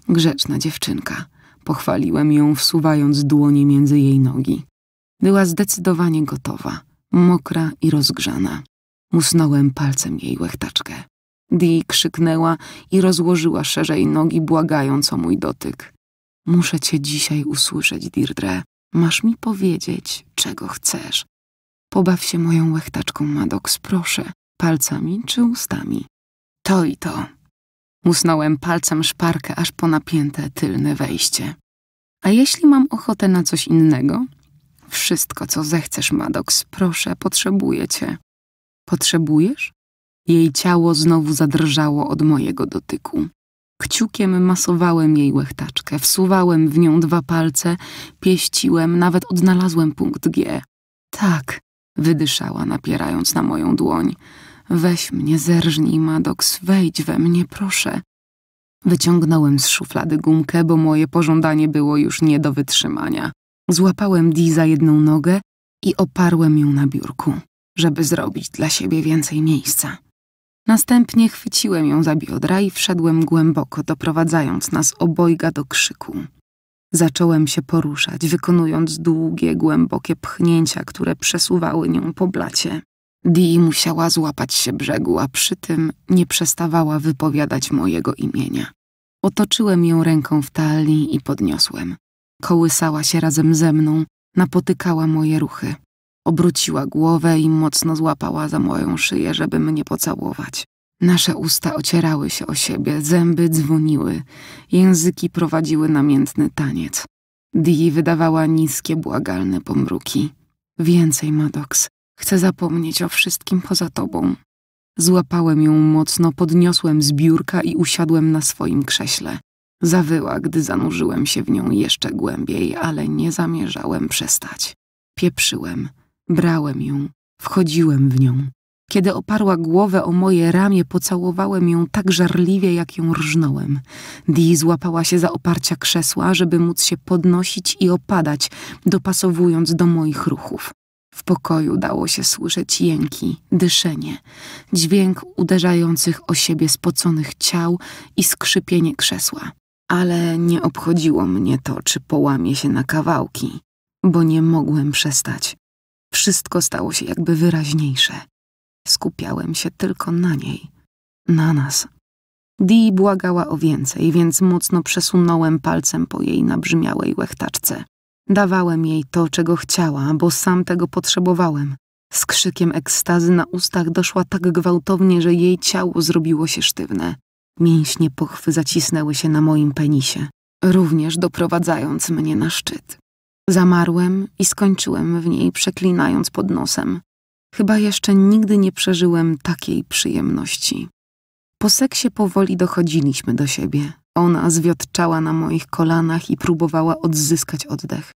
Grzeczna dziewczynka. Pochwaliłem ją, wsuwając dłonie między jej nogi. Była zdecydowanie gotowa, mokra i rozgrzana. Musnąłem palcem jej łechtaczkę. Dee krzyknęła i rozłożyła szerzej nogi, błagając o mój dotyk. Muszę cię dzisiaj usłyszeć, Dirdre. Masz mi powiedzieć, czego chcesz. Pobaw się moją łechtaczką, Maddox, proszę. Palcami czy ustami? To i to. Musnąłem palcem szparkę aż po napięte tylne wejście. A jeśli mam ochotę na coś innego? Wszystko, co zechcesz, Maddox, proszę, potrzebuję cię. Potrzebujesz? Jej ciało znowu zadrżało od mojego dotyku. Kciukiem masowałem jej łechtaczkę, wsuwałem w nią dwa palce, pieściłem, nawet odnalazłem punkt G. Tak, wydyszała, napierając na moją dłoń. Weź mnie, zerżnij, Maddox, wejdź we mnie, proszę. Wyciągnąłem z szuflady gumkę, bo moje pożądanie było już nie do wytrzymania. Złapałem Dee za jedną nogę i oparłem ją na biurku, żeby zrobić dla siebie więcej miejsca. Następnie chwyciłem ją za biodra i wszedłem głęboko, doprowadzając nas obojga do krzyku. Zacząłem się poruszać, wykonując długie, głębokie pchnięcia, które przesuwały nią po blacie. Dee musiała złapać się brzegu, a przy tym nie przestawała wypowiadać mojego imienia. Otoczyłem ją ręką w talii i podniosłem. Kołysała się razem ze mną, napotykała moje ruchy. Obróciła głowę i mocno złapała za moją szyję, żeby mnie pocałować. Nasze usta ocierały się o siebie, zęby dzwoniły, języki prowadziły namiętny taniec. Dee wydawała niskie, błagalne pomruki. Więcej, Maddox. Chcę zapomnieć o wszystkim poza tobą. Złapałem ją mocno, podniosłem z biurka i usiadłem na swoim krześle. Zawyła, gdy zanurzyłem się w nią jeszcze głębiej, ale nie zamierzałem przestać. Pieprzyłem. Brałem ją, wchodziłem w nią. Kiedy oparła głowę o moje ramię, pocałowałem ją tak żarliwie, jak ją rżnąłem. Dee złapała się za oparcia krzesła, żeby móc się podnosić i opadać, dopasowując do moich ruchów. W pokoju dało się słyszeć jęki, dyszenie, dźwięk uderzających o siebie spoconych ciał i skrzypienie krzesła. Ale nie obchodziło mnie to, czy połamie się na kawałki, bo nie mogłem przestać. Wszystko stało się jakby wyraźniejsze. Skupiałem się tylko na niej, na nas. Dee błagała o więcej, więc mocno przesunąłem palcem po jej nabrzmiałej łechtaczce. Dawałem jej to, czego chciała, bo sam tego potrzebowałem. Z krzykiem ekstazy na ustach doszła tak gwałtownie, że jej ciało zrobiło się sztywne. Mięśnie pochwy zacisnęły się na moim penisie, również doprowadzając mnie na szczyt. Zamarłem i skończyłem w niej, przeklinając pod nosem. Chyba jeszcze nigdy nie przeżyłem takiej przyjemności. Po seksie powoli dochodziliśmy do siebie. Ona zwiotczała na moich kolanach i próbowała odzyskać oddech.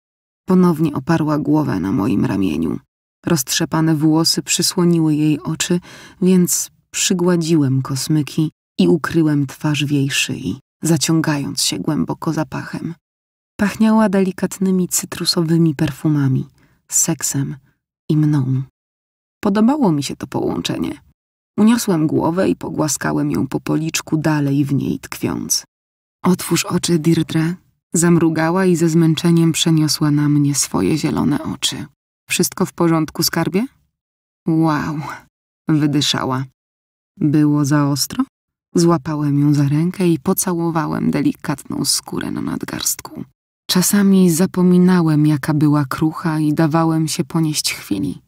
Ponownie oparła głowę na moim ramieniu. Roztrzepane włosy przysłoniły jej oczy, więc przygładziłem kosmyki i ukryłem twarz w jej szyi, zaciągając się głęboko zapachem. Pachniała delikatnymi cytrusowymi perfumami, seksem i mną. Podobało mi się to połączenie. Uniosłem głowę i pogłaskałem ją po policzku dalej w niej tkwiąc. Otwórz oczy, Dirdre. Zamrugała i ze zmęczeniem przeniosła na mnie swoje zielone oczy. Wszystko w porządku, skarbie? Wow, wydyszała. Było za ostro? Złapałem ją za rękę i pocałowałem delikatną skórę na nadgarstku. Czasami zapominałem, jaka była krucha i dawałem się ponieść chwili.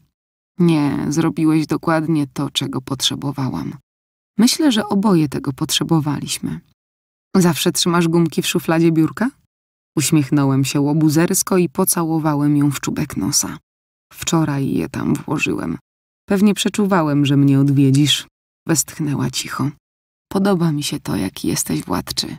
Nie, zrobiłeś dokładnie to, czego potrzebowałam. Myślę, że oboje tego potrzebowaliśmy. Zawsze trzymasz gumki w szufladzie biurka? Uśmiechnąłem się łobuzersko i pocałowałem ją w czubek nosa. Wczoraj je tam włożyłem. Pewnie przeczuwałem, że mnie odwiedzisz. Westchnęła cicho. Podoba mi się to, jaki jesteś władczy.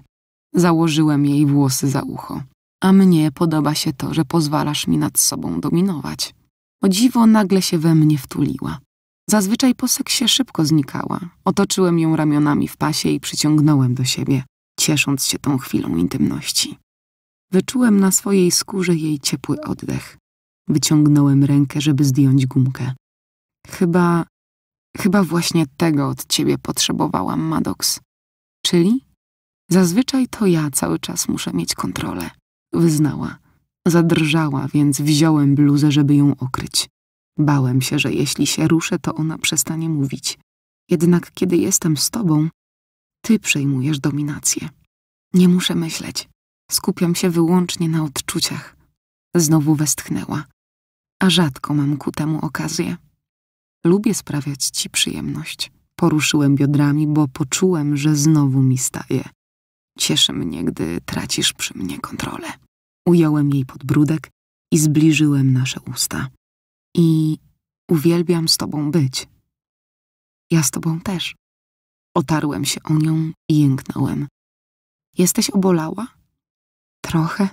Założyłem jej włosy za ucho a mnie podoba się to, że pozwalasz mi nad sobą dominować. O dziwo nagle się we mnie wtuliła. Zazwyczaj po seksie szybko znikała. Otoczyłem ją ramionami w pasie i przyciągnąłem do siebie, ciesząc się tą chwilą intymności. Wyczułem na swojej skórze jej ciepły oddech. Wyciągnąłem rękę, żeby zdjąć gumkę. Chyba, chyba właśnie tego od ciebie potrzebowałam, Maddox. Czyli? Zazwyczaj to ja cały czas muszę mieć kontrolę. Wyznała. Zadrżała, więc wziąłem bluzę, żeby ją okryć. Bałem się, że jeśli się ruszę, to ona przestanie mówić. Jednak kiedy jestem z tobą, ty przejmujesz dominację. Nie muszę myśleć. Skupiam się wyłącznie na odczuciach. Znowu westchnęła. A rzadko mam ku temu okazję. Lubię sprawiać ci przyjemność. Poruszyłem biodrami, bo poczułem, że znowu mi staje. Cieszy mnie, gdy tracisz przy mnie kontrolę. Ująłem jej podbródek i zbliżyłem nasze usta. I uwielbiam z tobą być. Ja z tobą też. Otarłem się o nią i jęknąłem. Jesteś obolała? Trochę.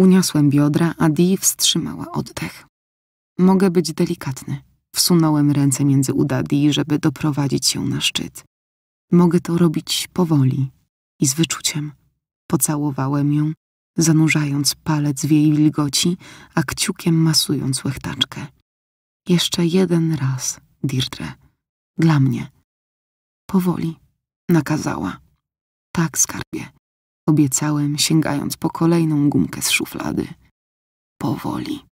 Uniosłem biodra, a Dee wstrzymała oddech. Mogę być delikatny. Wsunąłem ręce między uda Dee, żeby doprowadzić ją na szczyt. Mogę to robić powoli, i z wyczuciem. Pocałowałem ją, zanurzając palec w jej wilgoci, a kciukiem masując łechtaczkę. Jeszcze jeden raz, Dirdre. Dla mnie. Powoli, nakazała. Tak, skarbie. Obiecałem, sięgając po kolejną gumkę z szuflady. Powoli.